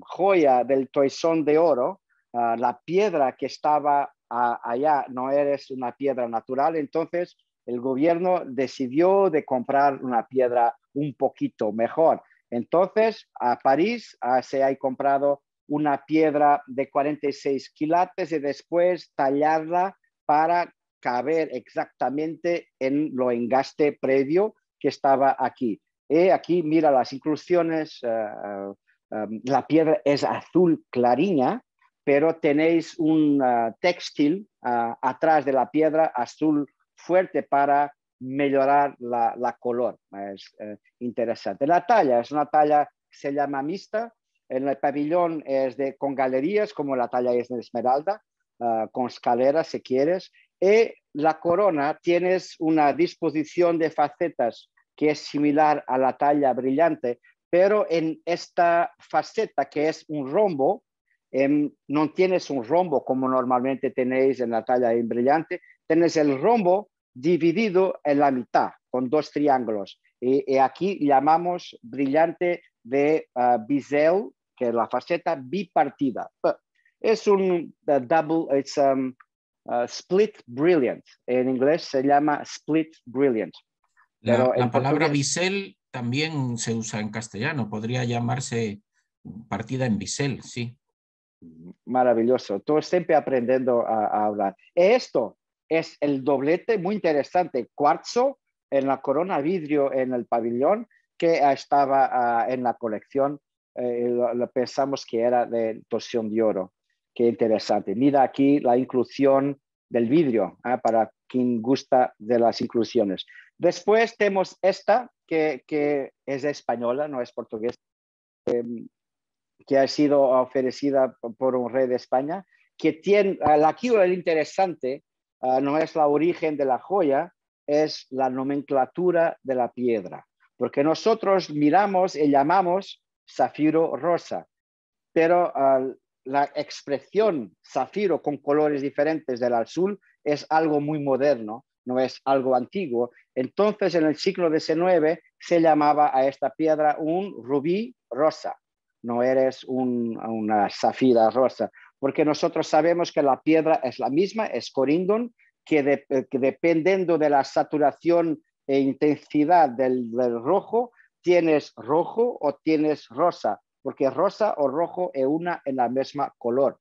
joya del toisón de oro, ah, la piedra que estaba allá no era una piedra natural, entonces el gobierno decidió de comprar una piedra un poquito mejor. Entonces, a París ah, se ha comprado una piedra de 46 quilates y después tallarla para caber exactamente en lo engaste previo que estaba aquí. Y aquí mira las inclusiones, eh, eh, um, la piedra es azul clarina, pero tenéis un eh, textil atrás de la piedra azul fuerte para mejorar la, color. Es interesante. La talla es una talla que se llama Mista, En el pabellón es de, con galerías, como la talla es de Esmeralda, con escaleras si quieres. Y la corona tienes una disposición de facetas que es similar a la talla brillante, pero en esta faceta que es un rombo, em, no tienes un rombo como normalmente tenéis en la talla en brillante, tienes el rombo dividido en la mitad con dos triángulos. Y, aquí llamamos brillante de ah, bisel, que es la faceta bipartida. Es un ah, um, ah, split brilliant. En inglés se llama split brilliant. La, palabra bisel también se usa en castellano, podría llamarse partida en bisel, sí. Maravilloso, tú siempre aprendiendo a, hablar. Esto es el doblete muy interesante, cuarzo en la corona vidrio en el pabellón que estaba ah, en la colección, eh, lo, pensamos que era de torsión de oro. Qué interesante. Mira aquí la inclusión del vidrio, ah, para quien gusta de las inclusiones. Después tenemos esta, que, es española, no es portuguesa, em, que ha sido ofrecida por un rey de España, que tiene, aquí lo interesante ah, no es la origen de la joya, es la nomenclatura de la piedra, porque nosotros miramos y llamamos zafiro rosa, pero ah, la expresión zafiro con colores diferentes del azul es algo muy moderno no es algo antiguo. Entonces, en el siglo XIX se llamaba a esta piedra un rubí rosa, no eres una zafira rosa, porque nosotros sabemos que la piedra es la misma, es coríndon, que, dependiendo de la saturación e intensidad del, rojo, tienes rojo o tienes rosa, porque rosa o rojo es una en la misma color.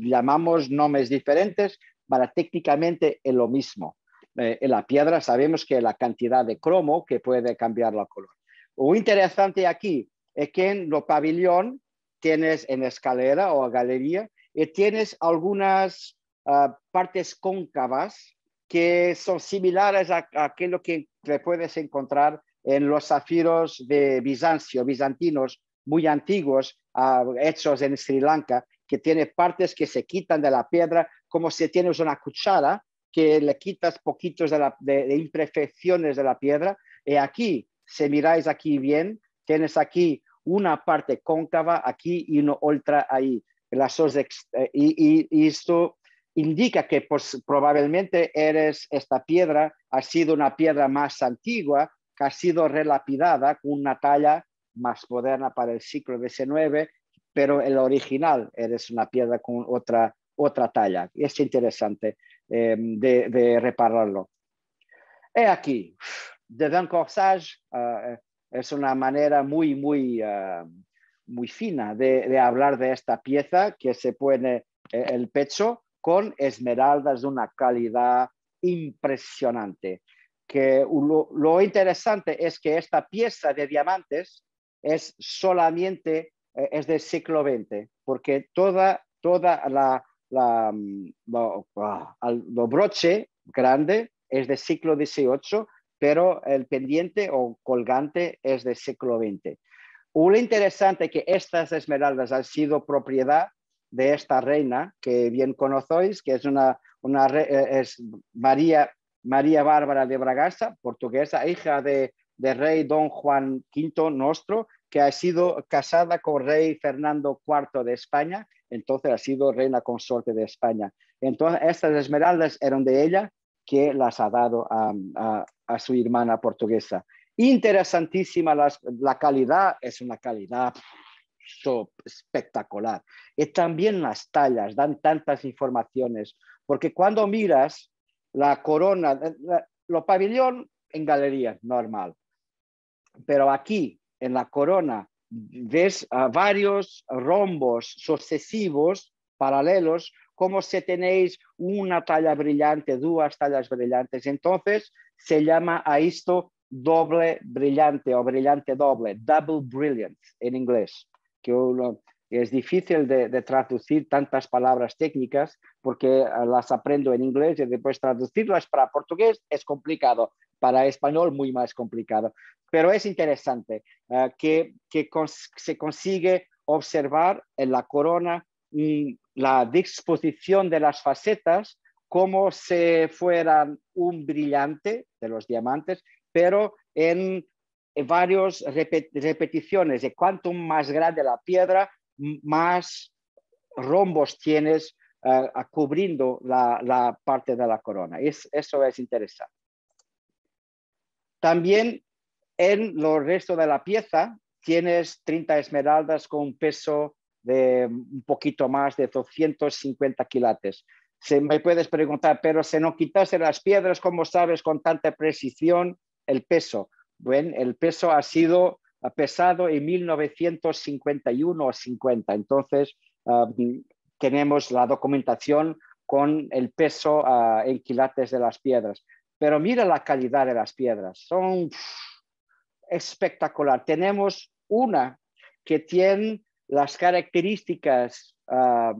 llamamos nombres diferentes, pero técnicamente es lo mismo. Eh, en la piedra sabemos que la cantidad de cromo que puede cambiar la color. Lo interesante aquí es que en los pabellón tienes en escalera o galería y eh, tienes algunas ah, partes cóncavas que son similares a, aquello que puedes encontrar en los zafiros de Bizancio, bizantinos muy antiguos, ah, hechos en Sri Lanka, que tiene partes que se quitan de la piedra como si tienes una cuchara que le quitas poquitos de, la, imperfecciones de la piedra. Y aquí, si miráis aquí bien, tienes aquí una parte cóncava aquí y una otra ahí. Eh, y, esto indica que pues, probablemente eres esta piedra ha sido una piedra más antigua que ha sido relapidada con una talla más moderna para el siglo XIX, pero el original eres una piedra con otra, otra talla. Es interesante. Em, de, repararlo. He aquí, de un corsage eh, es una manera muy, muy, eh, muy fina de, hablar de esta pieza que se pone eh, el pecho con esmeraldas de una calidad impresionante. Que lo, lo interesante es que esta pieza de diamantes es solamente es del siglo XX, porque toda, toda la, la, mm, ah, broche grande es de siglo XVIII, pero el pendiente o colgante es de siglo XX. Lo interesante que estas esmeraldas han sido propiedad de esta reina que bien conocéis, que es, eh, María, Bárbara de Braganza, portuguesa, hija de, de rey Don Juan V nuestro, que ha sido casada con rey Fernando IV de España, entonces ha sido reina consorte de España. Entonces, estas esmeraldas eran de ella, que las ha dado a, su hermana portuguesa. Interesantísima la calidad, es una calidad espectacular. Y también las tallas dan tantas informaciones, porque cuando miras la corona, eh, lo pabellón en galería normal, pero aquí en la corona ves varios rombos sucesivos paralelos, como si tenéis una talla brillante, dos tallas brillantes. Entonces se llama a esto doble brillante o brillante doble, double brilliant en inglés, que es difícil de, traducir tantas palabras técnicas porque eh, las aprendo en inglés y después traducirlas para portugués es complicado para español muy más complicado. Pero es interesante ah, que, se consigue observar en la corona mm, la disposición de las facetas como si fueran un brillante de los diamantes, pero en varias repeticiones. De cuanto más grande la piedra, más rombos tienes ah, cubriendo la, parte de la corona. Es, eso es interesante. También en los resto de la pieza tienes 30 esmeraldas con un peso de un poquito más de 250 quilates. Se me puedes preguntar, pero si no quitase las piedras, como sabes con tanta precisión el peso? Bueno, el peso ha sido pesado en 1951 o 50. Entonces, tenemos la documentación con el peso ah, en quilates de las piedras. Pero mira la calidad de las piedras, son espectacular. Tenemos una que tiene las características ah,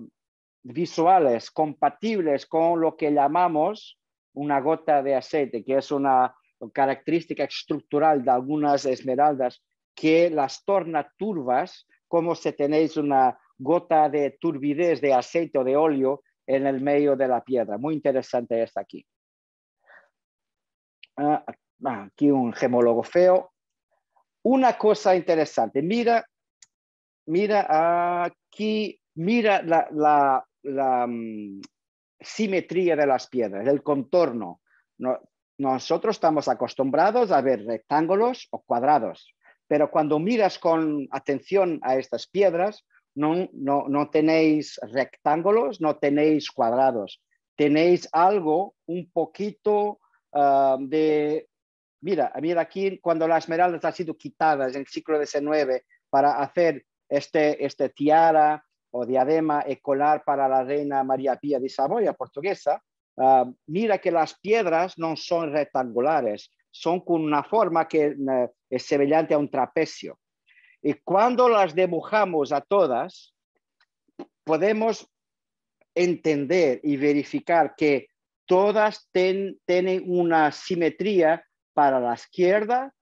visuales compatibles con lo que llamamos una gota de aceite, que es una característica estructural de algunas esmeraldas que las torna turbas, como si tenéis una gota de turbidez de aceite o de óleo en el medio de la piedra. Muy interesante esta aquí aquí un gemólogo feo. Una cosa interesante, mira, mira aquí, mira la, mm, simetría de las piedras, el contorno. nosotros estamos acostumbrados a ver rectángulos o cuadrados, pero cuando miras con atención a estas piedras, no, no tenéis rectángulos, no tenéis cuadrados, tenéis algo un poquito Um, de, mira, mira aquí cuando las esmeraldas han sido quitadas en el siglo XIX para hacer este, este tiara o diadema escolar para la reina María Pía de Saboya, portuguesa, um, mira que las piedras no son rectangulares, son con una forma que eh, es semejante a un trapecio. Y cuando las dibujamos a todas, podemos entender y verificar que todas tienen una simetría para la izquierda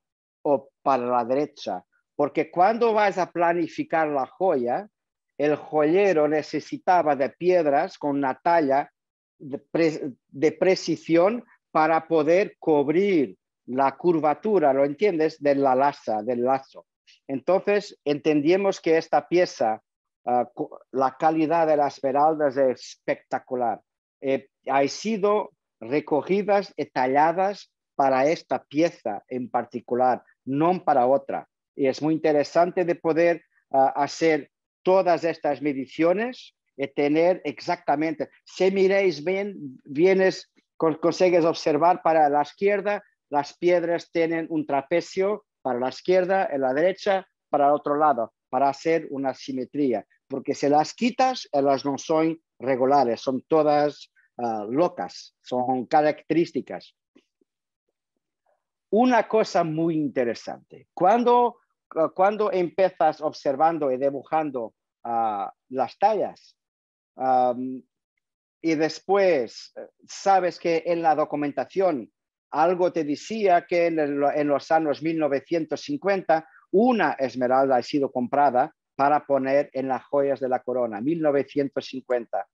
o para la derecha, porque cuando vas a planificar la joya, el joyero necesitaba de piedras con una talla de, precisión para poder cubrir la curvatura, ¿lo entiendes? De la laza, del lazo. Entonces, entendíamos que esta pieza, ah, la calidad de las esmeraldas es espectacular. Eh, han sido recogidas y talladas para esta pieza en particular, no para otra. Y es muy interesante de poder ah, hacer todas estas mediciones y tener exactamente, si miráis bien, vienes, consigues observar para la izquierda, las piedras tienen un trapecio para la izquierda, en la derecha, para el otro lado, para hacer una simetría, porque si las quitas, ellas no son regulares, son todas ah, locas, son características. Una cosa muy interesante, cuando, ah, cuando empiezas observando y dibujando ah, las tallas, y después eh, sabes que en la documentación algo te decía que en, los años 1950 una esmeralda ha sido comprada para poner en las joyas de la corona, 1950.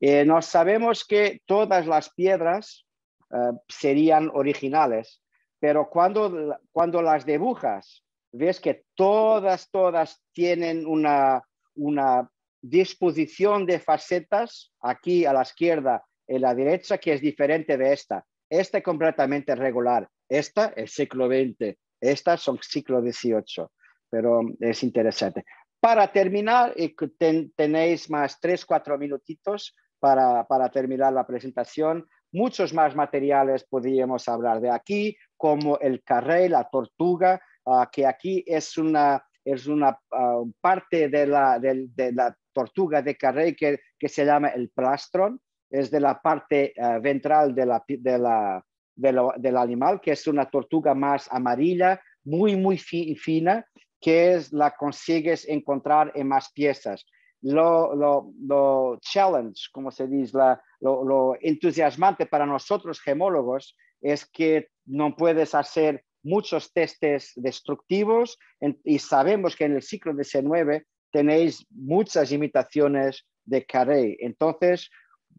Eh, nos sabemos que todas las piedras eh, serían originales, pero cuando, cuando las dibujas, ves que todas, todas tienen una, una disposición de facetas aquí a la izquierda, a la derecha, que es diferente de esta. Esta es completamente regular. Esta es siglo XX. Estas son siglo XVIII. Pero es interesante. Para terminar, eh, tenéis más tres, cuatro minutitos para, terminar la presentación muchos más materiales podríamos hablar de aquí, como el carré, la tortuga, ah, que aquí es una, es una ah, parte de la, tortuga de carré que, que, se llama el plastron. es de la parte ah, ventral de la, la, del animal, que es una tortuga más amarilla, muy, muy fina, que es la consigues encontrar en más piezas. Lo, challenge, como se dice, la, lo, entusiasmante para nosotros gemólogos es que no puedes hacer muchos testes destructivos y sabemos que en el ciclo de tenéis muchas imitaciones de carey Entonces,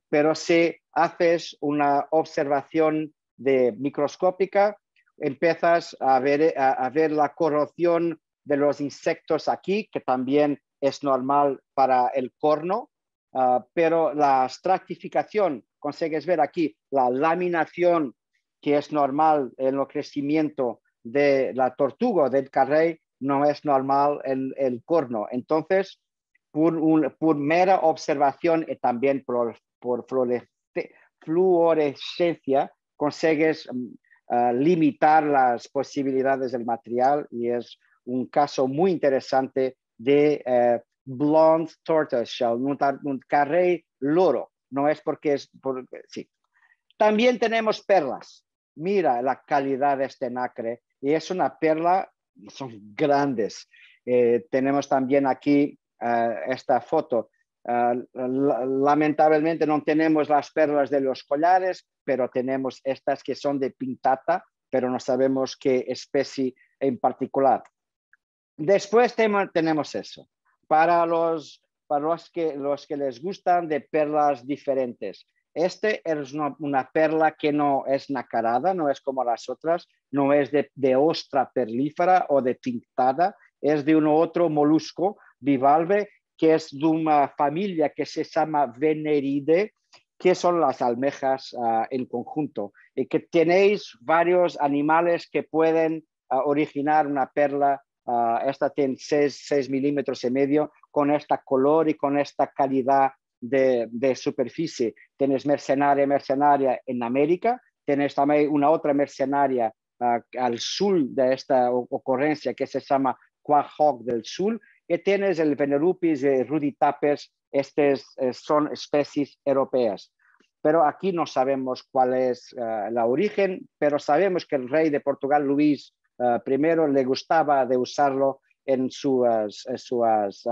pero si haces una observación de microscópica, empiezas a ver, a ver la corrosión de los insectos aquí, que también es normal para el corno, ah, pero la estratificación, consigues ver aquí la laminación que es normal en el crecimiento de la tortuga, del carrey, no es normal en el corno. Entonces, por, mera observación y también por, fluorescencia, consigues mm, ah, limitar las posibilidades del material y es un caso muy interesante de eh, blonde tortoise un, un carré loro. No es porque es... Porque, sí. También tenemos perlas. Mira la calidad de este nacre. Y es una perla, son grandes. Eh, tenemos también aquí eh, esta foto. lamentablemente no tenemos las perlas de los collares, pero tenemos estas que son de pintata, pero no sabemos qué especie en particular. Después tenemos eso. Para los, para los, que, los que les gustan de perlas diferentes. Este es una, perla que no es nacarada, no es como las otras, no es de, ostra perlífera o de pintada, es de un otro molusco bivalve que es de una familia que se llama Veneride, que son las almejas ah, en conjunto, y que tenéis varios animales que pueden ah, originar una perla Ah, esta tiene 6, milímetros y medio con esta color y con esta calidad de, superficie. Tienes mercenaria, mercenaria en América, tienes también una otra mercenaria ah, al sur de esta ocurrencia que se llama Quahog del Sur, y tienes el Venerupis y Rudy Ruditapes, estas eh, son especies europeas. Pero aquí no sabemos cuál es ah, la origen, pero sabemos que el rey de Portugal, Luis Ah, primero le gustaba de usarlo en sus, sus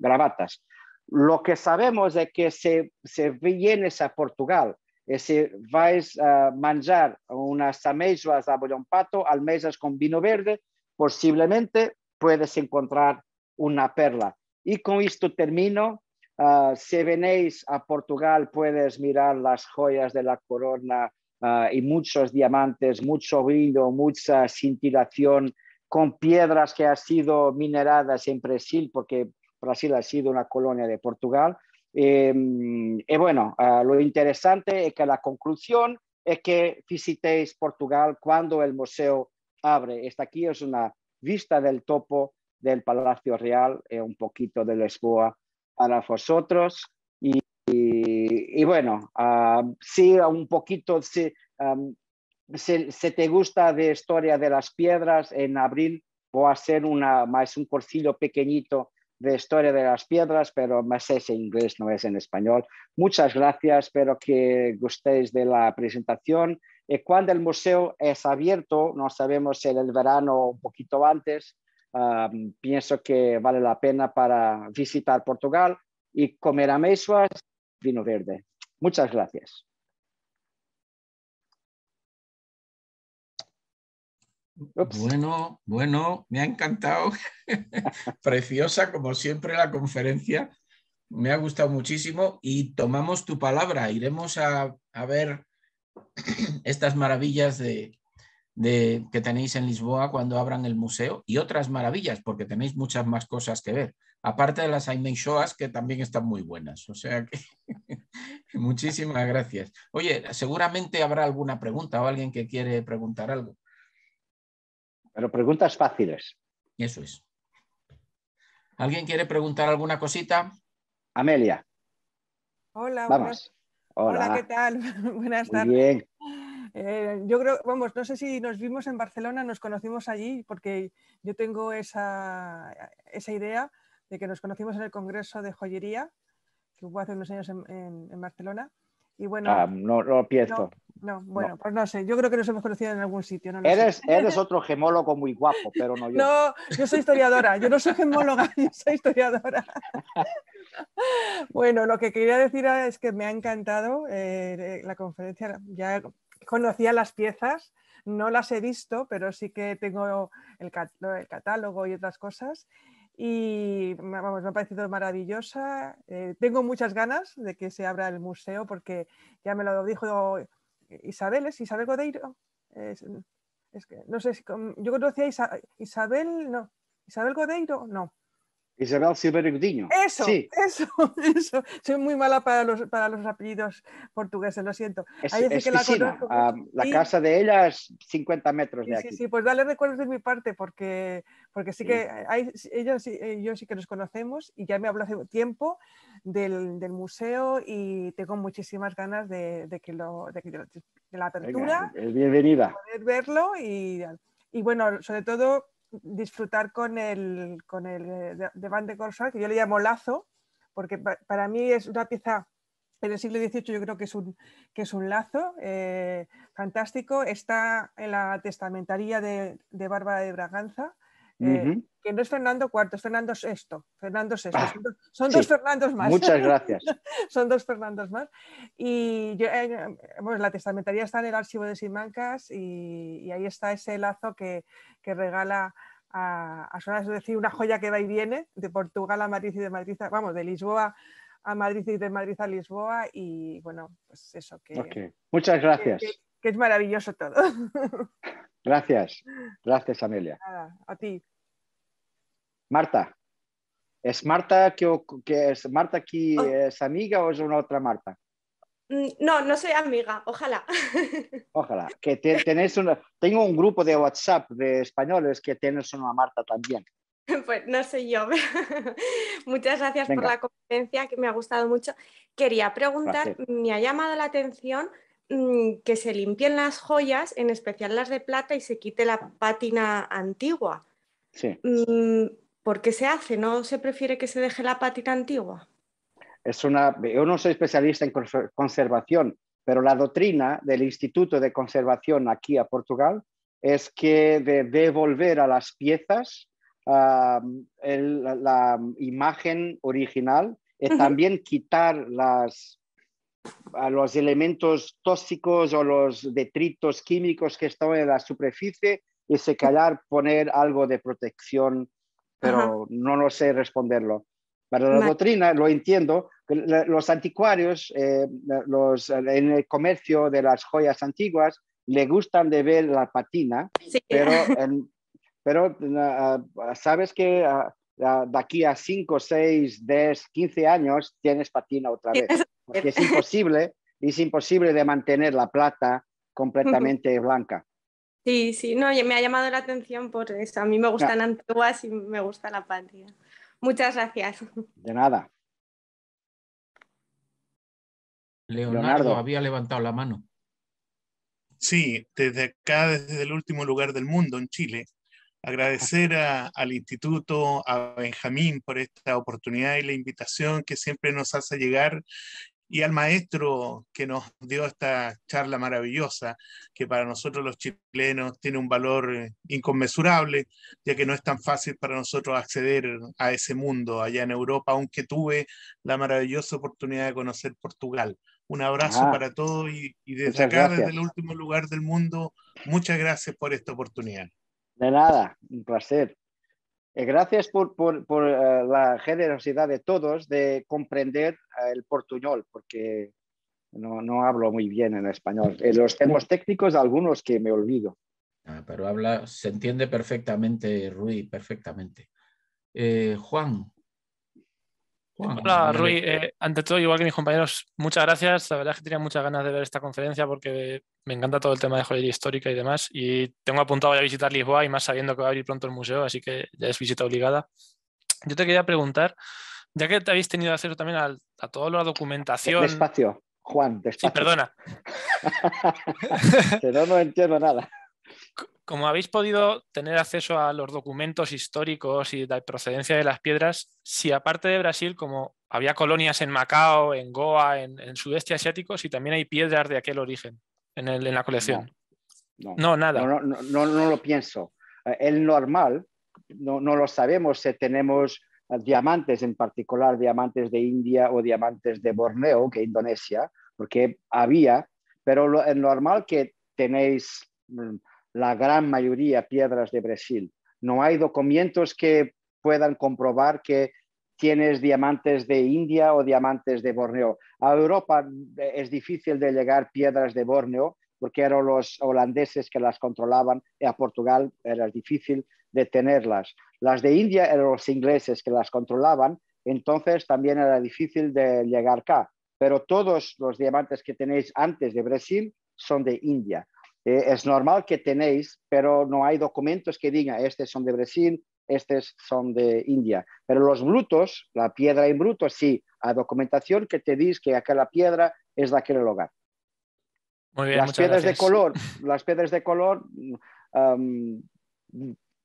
gravatas. Lo que sabemos es que si, vienes a Portugal, y si vais a manjar unas ameijas a bollón pato, almejas con vino verde, posiblemente puedes encontrar una perla. Y con esto termino. Ah, si venéis a Portugal, puedes mirar las joyas de la corona Ah, y muchos diamantes, mucho brillo, mucha cintilación con piedras que han sido mineradas en Brasil, porque Brasil ha sido una colonia de Portugal. Em, y bueno, ah, lo interesante es que la conclusión es que visitéis Portugal cuando el museo abre. Esta aquí es una vista del topo del Palacio Real, eh, un poquito de Lisboa para vosotros. Y y, bueno, ah, si un poquito, si, te gusta de historia de las piedras, en abril voy a hacer una, más un corcillo pequeñito de historia de las piedras, pero más es en inglés, no es en español. Muchas gracias, espero que gustéis de la presentación. Y eh, cuando el museo es abierto, no sabemos en el verano un poquito antes, pienso que vale la pena para visitar Portugal y comer a mesuas vino verde. Muchas gracias. Bueno, bueno, me ha encantado. Preciosa, como siempre, la conferencia. Me ha gustado muchísimo y tomamos tu palabra. Iremos a, ver estas maravillas de, de, que tenéis en Lisboa cuando abran el museo y otras maravillas, porque tenéis muchas más cosas que ver aparte de las Shoas, que también están muy buenas. O sea que muchísimas gracias. Oye, seguramente habrá alguna pregunta o alguien que quiere preguntar algo. Pero preguntas fáciles. Eso es. ¿Alguien quiere preguntar alguna cosita? Amelia. Hola, Hola. Hola. ¿qué tal? buenas muy Bien. Eh, yo creo, vamos, no sé si nos vimos en Barcelona, nos conocimos allí, porque yo tengo esa, esa idea de que nos conocimos en el Congreso de Joyería, que hubo hace unos años en, Barcelona. Y bueno, ah, no, no pienso. No, bueno, pues no sé, yo creo que nos hemos conocido en algún sitio. eres, eres otro gemólogo muy guapo, pero no yo. No, yo soy historiadora, yo no soy gemóloga, yo soy historiadora. bueno, lo que quería decir es que me ha encantado eh, eh, la conferencia, ya conocía las piezas, no las he visto, pero sí que tengo el, el catálogo y otras cosas y vamos, me ha parecido maravillosa. Eh, tengo muchas ganas de que se abra el museo porque ya me lo dijo Isabel, ¿es Isabel Godeiro? no sé si, yo conocía a Isabel, no, Isabel Godeiro, no, Isabel Silverio Eso, eso, eso. Soy muy mala para los, para los apellidos portugueses, lo siento. Es, que la, ah, la casa de ella es 50 metros de aquí. Sí, sí, pues dale recuerdos de mi parte, porque, porque sí, que hay, ellos y eh, yo sí que nos conocemos y ya me habló hace tiempo del, del museo y tengo muchísimas ganas de, que, lo, de, la apertura. bienvenida. verlo y, y bueno, sobre todo disfrutar con el, con el eh, de, Van de Corsa, que yo le llamo lazo, porque para mí es una pieza en el siglo XVIII yo creo que es un, que es un lazo eh, fantástico. Está en la testamentaría de, de Bárbara de Braganza, eh, que no es Fernando cuarto, es Fernando VI. Fernando ah, son, dos, Fernandos más. Muchas gracias. son dos Fernandos más. Y eh, la testamentaría está en el archivo de Simancas y, ahí está ese lazo que, regala a, a es decir, una joya que va y viene de Portugal a Madrid y de Madrid, a, vamos, de Lisboa a Madrid y de Madrid a Lisboa. Y bueno, pues eso que. Muchas gracias. Que, que es maravilloso todo. Gracias, gracias Amelia. Nada, a ti. Marta. ¿Es Marta que, es Marta aquí oh. es amiga o es una otra Marta? Mm, no, no soy amiga, ojalá. Ojalá. Que tengo un grupo de WhatsApp de españoles que tienes una Marta también. Pues no soy yo. Muchas gracias por la conferencia que me ha gustado mucho. Quería preguntar, me ha llamado la atención mm, que se limpien las joyas, en especial las de plata, y se quite la pátina antigua. Sí. Mm, ¿por qué se hace? ¿No se prefiere que se deje la patina antigua? Es una, yo no soy especialista en conservación, pero la doctrina del Instituto de Conservación aquí a Portugal es que de devolver a las piezas la, imagen original y también quitar a los elementos tóxicos o los detritos químicos que están en la superficie y se poner algo de protección pero no lo sé responderlo. Para la doctrina lo entiendo. Los anticuarios, eh, los, en el comercio de las joyas antiguas, le gustan de ver la patina, pero, pero sabes que de aquí a 5, 6, 10, 15 años tienes patina otra vez, porque eh. es imposible, es imposible de mantener la plata completamente blanca. Sí, sí, no, me ha llamado la atención por eso. A mí me gustan antiguas y me gusta la patria. Muchas gracias. De nada. Leonardo, había levantado la mano. Sí, desde acá, desde el último lugar del mundo, en Chile, agradecer al instituto, a Benjamín por esta oportunidad y la invitación que siempre nos hace llegar y al maestro que nos dio esta charla maravillosa, que para nosotros los chilenos tiene un valor eh, inconmensurable, ya que no es tan fácil para nosotros acceder a ese mundo allá en Europa, aunque tuve la maravillosa oportunidad de conocer Portugal. Un abrazo ah, para todos y, desde acá, desde el último lugar del mundo, muchas gracias por esta oportunidad. De nada, un placer. Eh, gracias por, eh, la generosidad de todos de comprender eh, el portuñol, porque no, hablo muy bien en español. los temas técnicos, algunos que me olvido. Ah, pero habla, se entiende perfectamente, Rui, perfectamente. Juan, Hola, Rui. Eh, ante todo, igual que mis compañeros, muchas gracias. La verdad es que tenía muchas ganas de ver esta conferencia porque me encanta todo el tema de joyería histórica y demás. Y tengo apuntado ya a visitar Lisboa y más sabiendo que va a abrir pronto el museo, así que ya es visita obligada. Yo te quería preguntar, ya que te habéis tenido acceso también a, toda la documentación. Despacio, Juan, despacio. Sí, perdona. Pero no entiendo nada. Como habéis podido tener acceso a los documentos históricos y la procedencia de las piedras, si aparte de Brasil, como había colonias en Macao, en Goa, en, el sudeste asiático, si también hay piedras de aquel origen en, la colección. No, nada. No, no, lo pienso. Eh, el normal, no, lo sabemos si tenemos eh, diamantes, en particular diamantes de India o diamantes de Borneo, que Indonesia, porque había, pero lo, el normal que tenéis mm, la gran mayoría piedras de Brasil. No hay documentos que puedan comprobar que tienes diamantes de India o diamantes de Borneo. A Europa eh, es difícil de llegar piedras de Borneo porque eran los holandeses que las controlaban y a Portugal era difícil de tenerlas. Las de India eran los ingleses que las controlaban, entonces también era difícil de llegar acá. Pero todos los diamantes que tenéis antes de Brasil son de India. Eh, es normal que tenéis, pero no hay documentos que digan, estos son de Brasil, estos son de India. Pero los brutos, la piedra en bruto, sí, hay documentación que te dice que aquella piedra es de aquel hogar. las piedras de color, las piedras de color, um,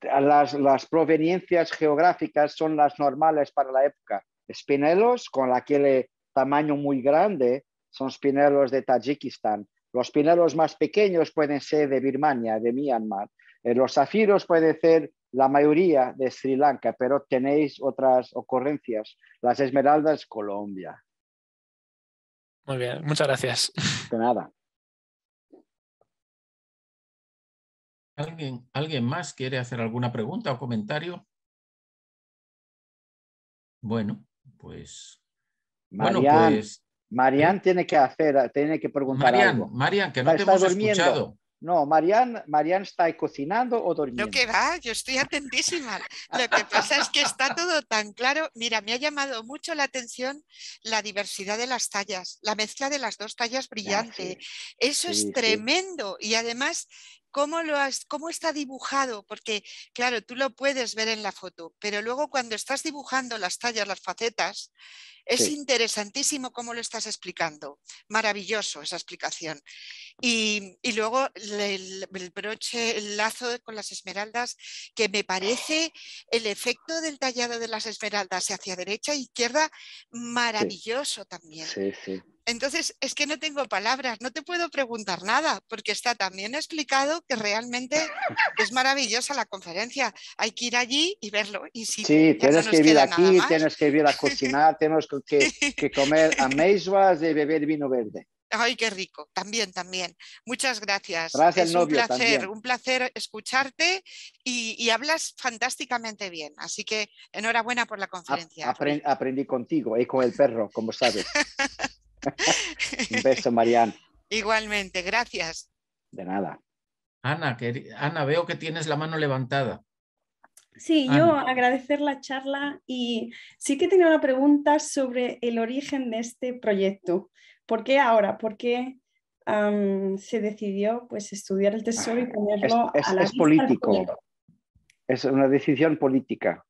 las, las, proveniencias geográficas son las normales para la época. Espinelos con aquel tamaño muy grande son espinelos de Tayikistán los pinelos más pequeños pueden ser de Birmania, de Myanmar. Eh, los zafiros pueden ser la mayoría de Sri Lanka, pero tenéis otras ocurrencias. Las esmeraldas, Colombia. Muy bien, muchas gracias. De nada. ¿Alguien, ¿Alguien más quiere hacer alguna pregunta o comentario? Bueno, pues. bueno, pues Marian tiene que hacer, tiene que preguntar Marian, algo. que no ah, te hemos durmiendo. escuchado. No, Marian, Marian está cocinando o durmiendo. No, que va, yo estoy atentísima. Lo que pasa es que está todo tan claro. Mira, me ha llamado mucho la atención la diversidad de las tallas, la mezcla de las dos tallas ah, brillante. Eso es tremendo. Y además, cómo, lo has, cómo está dibujado, porque claro, tú lo puedes ver en la foto, pero luego cuando estás dibujando las tallas, las facetas, es interesantísimo cómo lo estás explicando. Maravilloso esa explicación. Y, luego el, broche, el lazo con las esmeraldas, que me parece el efecto del tallado de las esmeraldas hacia derecha e izquierda maravilloso sí. también. Sí, entonces, es que no tengo palabras, no te puedo preguntar nada, porque está tan bien explicado que realmente es maravillosa la conferencia. Hay que ir allí y verlo. sí, tienes que ir aquí, tienes que ir a cocinar, tenemos que, comer ameijuas y beber vino verde. Ay, qué rico. También, también. Muchas gracias. gracias es un placer, un placer escucharte y, hablas fantásticamente bien. Así que enhorabuena por la conferencia. aprendí contigo y eh, con el perro, como sabes. Un beso, Marian. Igualmente, gracias. De nada. Ana, Ana, veo que tienes la mano levantada. Sí, yo agradecer la charla y sí que tenía una pregunta sobre el origen de este proyecto. ¿Por qué ahora? ¿Por qué se decidió pues, estudiar el tesoro y ah, ponerlo es, a la es político? es una decisión política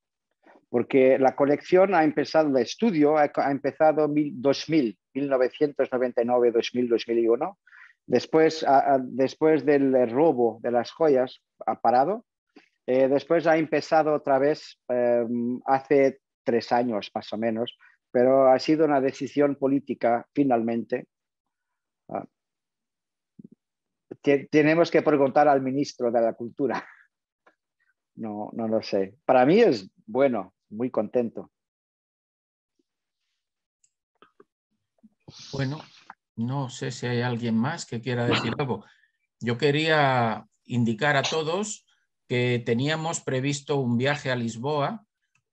porque la colección ha empezado, el estudio ha, empezado en 2000, 1999, 2000, 2001. Después, después del robo de las joyas ha parado. Eh, después ha empezado otra vez em, hace tres años más o menos, pero ha sido una decisión política finalmente. Ah. Tenemos que preguntar al ministro de la Cultura. No, no lo sé. Para mí es bueno, muy contento. Bueno, no sé si hay alguien más que quiera decir algo. Yo quería indicar a todos que teníamos previsto un viaje a Lisboa,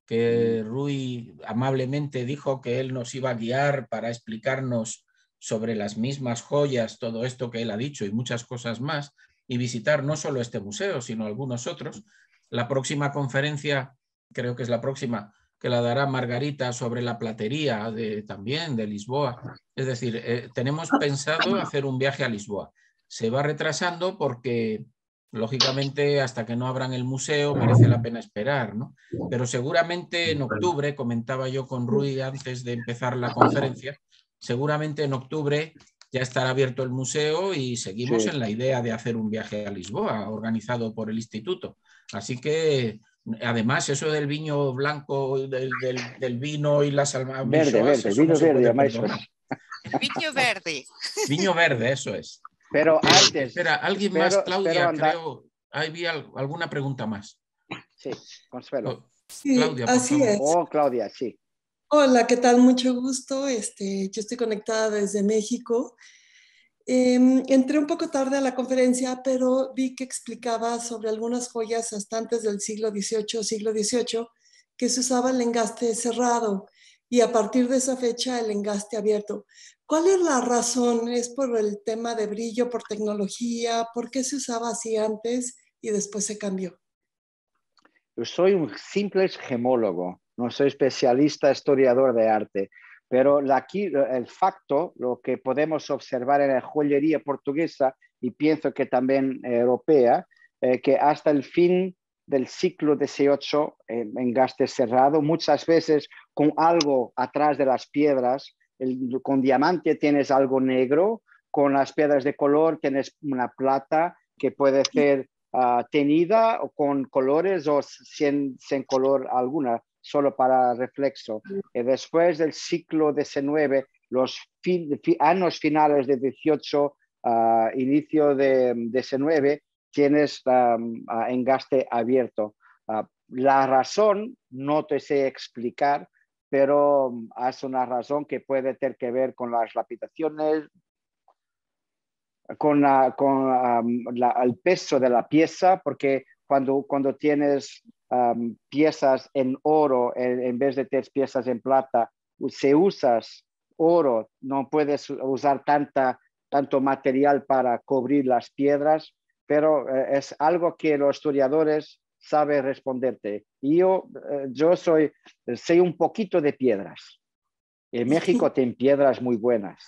que mm. Rui amablemente dijo que él nos iba a guiar para explicarnos sobre las mismas joyas, todo esto que él ha dicho y muchas cosas más, y visitar no solo este museo, sino algunos otros. La próxima conferencia creo que es la próxima, que la dará Margarita sobre la platería de, también de Lisboa. Es decir, eh, tenemos ah, pensado hacer un viaje a Lisboa. Se va retrasando porque, lógicamente, hasta que no abran el museo merece la pena esperar, ¿no? Pero seguramente en octubre, comentaba yo con Rui antes de empezar la conferencia, seguramente en octubre ya estará abierto el museo y seguimos en la idea de hacer un viaje a Lisboa organizado por el instituto. Así que Además, eso del viño blanco, del, del, vino y las almas. Verde, verde, vino verde, verde, Vino verde. Viño verde, eso es. Pero antes. espera, alguien más, Claudia, creo. Ahí vi alguna pregunta más. Sí, Consuelo. Oh, sí, así Oh, Claudia, sí. Hola, ¿qué tal? Mucho gusto. Este, yo estoy conectada desde México Em, entré un poco tarde a la conferencia, pero vi que explicaba sobre algunas joyas hasta antes del siglo XVIII, siglo XVIII, que se usaba el engaste cerrado y a partir de esa fecha el engaste abierto. ¿Cuál es la razón? ¿Es por el tema de brillo, por tecnología? ¿Por qué se usaba así antes y después se cambió? soy un simple gemólogo, no soy especialista historiador de arte. Pero aquí el facto, lo que podemos observar en la joyería portuguesa y pienso que también europea, eh, que hasta el fin del siglo XVIII en Gaste cerrado, muchas veces con algo atrás de las piedras, con diamante tienes algo negro, con las piedras de color tienes una plata que puede ser ah, tenida o con colores o sin, sin color alguna solo para reflexo. Mm. Eh, después del ciclo 9 los años finales de 18, ah, inicio de 9 tienes engaste abierto. Ah, la razón no te sé explicar, pero es una razón que puede tener que ver con las lapidaciones, con, el peso de la pieza, porque cuando, cuando tienes piezas en oro en, vez de tres piezas en plata. Se usas oro, no puedes usar tanta, tanto material para cubrir las piedras, pero eh, es algo que los historiadores saben responderte. Y yo, eh, yo soy, soy un poquito de piedras. En México tienen piedras muy buenas.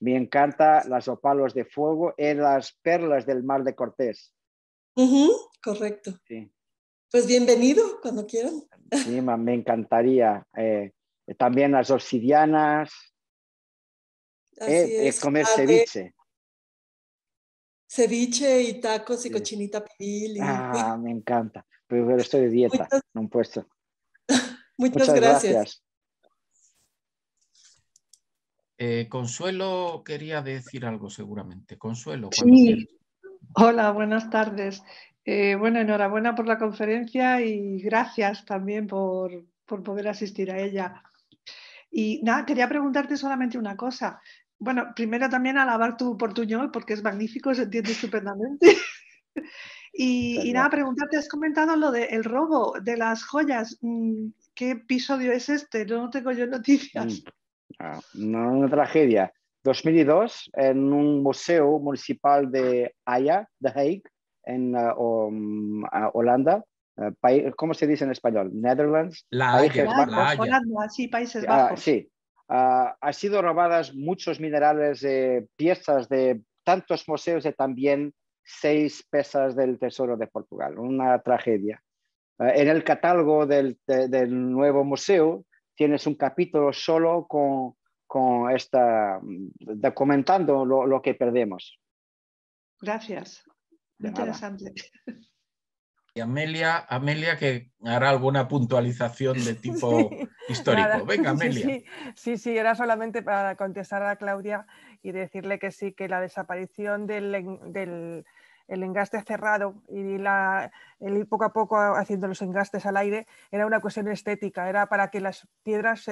Me encanta las opalos de fuego en las perlas del mar de Cortés. correcto. Sí. Pues bienvenido cuando quieran. Sí, me encantaría. Eh, también las obsidianas. Eh, eh, es, comer ah, ceviche. Ceviche y tacos y cochinita pibil. Ah, me encanta. Pero estoy de dieta, no puesto. Muchas, gracias. Consuelo quería decir algo seguramente. Consuelo. Sí. Hola, buenas tardes. Eh, bueno, enhorabuena por la conferencia y gracias también por, por poder asistir a ella. Y nada, quería preguntarte solamente una cosa. Bueno, primero también alabar tu portuñol porque es magnífico, se entiende estupendamente. y, nada, preguntarte, has comentado lo del el robo de las joyas. Mm, ¿Qué episodio es este? No tengo yo noticias. Mm. Ah, no, una tragedia. 2002, en un museo municipal de Haya, de Hague, en eh, mm, Holanda, eh, ¿cómo se dice en español? Netherlands. La Haya, Holanda, sí, Países ah, Bajos. sí. Ah, han sido robadas muchos minerales, piezas de tantos museos y también seis piezas del Tesoro de Portugal. Una tragedia. Eh, en el catálogo del, nuevo museo tienes un capítulo solo con, esta, mm, documentando lo, lo, que perdemos. Gracias. Interesante. Y Amelia, Amelia que hará alguna puntualización de tipo histórico. Venga, Amelia. Sí, sí, era solamente para contestar a Claudia y decirle que sí, que la desaparición del, engaste cerrado y la, el ir poco a poco haciendo los engastes al aire era una cuestión estética, era para que las piedras,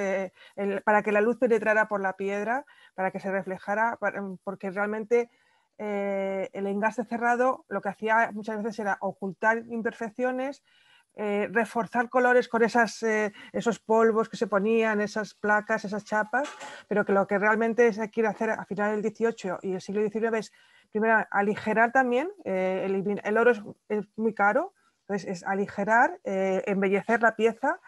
para que la luz penetrara por la piedra, para que se reflejara, porque realmente eh, el engaste cerrado lo que hacía muchas veces era ocultar imperfecciones, eh, reforzar colores con eh, esos polvos que se ponían, esas placas, esas chapas, pero que lo que realmente se quiere hacer a final del XVIII y el siglo XIX es, primero, aligerar también, el, oro es, es muy caro, entonces es aligerar, embellecer la pieza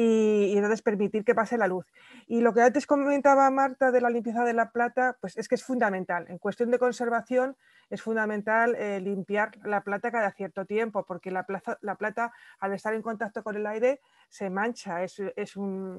y, entonces permitir que pase la luz. Y lo que antes comentaba Marta de la limpieza de la plata, pues es que es fundamental. En cuestión de conservación es fundamental eh, limpiar la plata cada cierto tiempo, porque la, plata al estar en contacto con el aire se mancha, es, es, mm,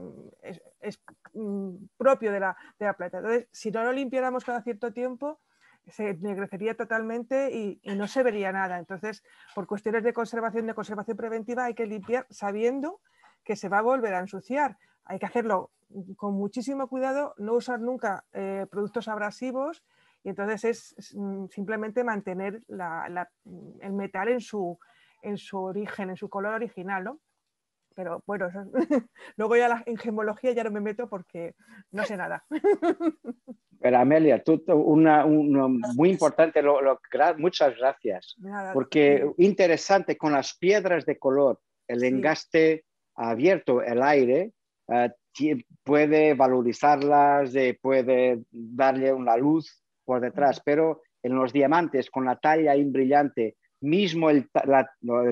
propio de la, plata. Entonces, si no lo limpiáramos cada cierto tiempo, se negrecería totalmente y, no se vería nada. Entonces, por cuestiones de conservación, de conservación preventiva, hay que limpiar sabiendo que se va a volver a ensuciar. Hay que hacerlo con muchísimo cuidado, no usar nunca eh, productos abrasivos y entonces es, mm, simplemente mantener mm, el metal en su, en su origen, en su color original, ¿no? Pero bueno, luego ya la, en gemología ya no me meto porque no sé nada. Pero Amelia, tú, muy importante, muchas gracias, porque interesante con las piedras de color, el engaste abierto el aire, eh, puede valorizarlas, eh, puede darle una luz por detrás, pero en los diamantes con la talla brillante, mismo el, la,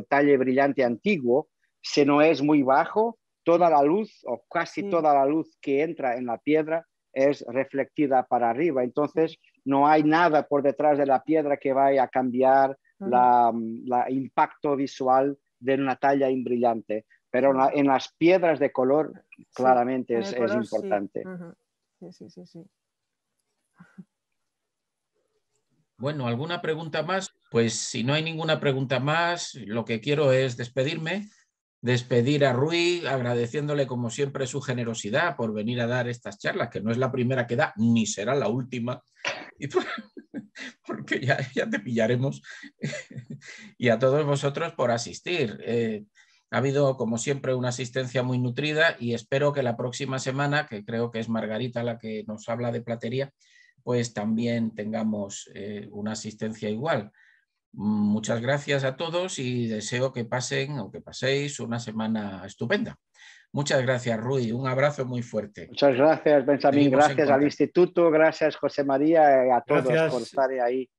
talle brillante antiguo, si no es muy bajo, toda la luz o casi mm. toda la luz que entra en la piedra es reflectida para arriba. Entonces, no hay nada por detrás de la piedra que vaya a cambiar el mm, impacto visual de una talla brillante pero en, las piedras de color claramente es, importante. Sí. Sí, sí, sí, Bueno, ¿alguna pregunta más? Pues si no hay ninguna pregunta más, lo que quiero es despedirme, despedir a Rui, agradeciéndole como siempre su generosidad por venir a dar estas charlas, que no es la primera que da, ni será la última, porque ya, te pillaremos, y a todos vosotros por asistir. Eh, ha habido, como siempre, una asistencia muy nutrida y espero que la próxima semana, que creo que es Margarita la que nos habla de platería, pues también tengamos eh, una asistencia igual. Muchas gracias a todos y deseo que pasen o que paséis una semana estupenda. Muchas gracias, Rui. Un abrazo muy fuerte. Muchas gracias, Benjamín. gracias al instituto, gracias, José María, eh, a todos por estar ahí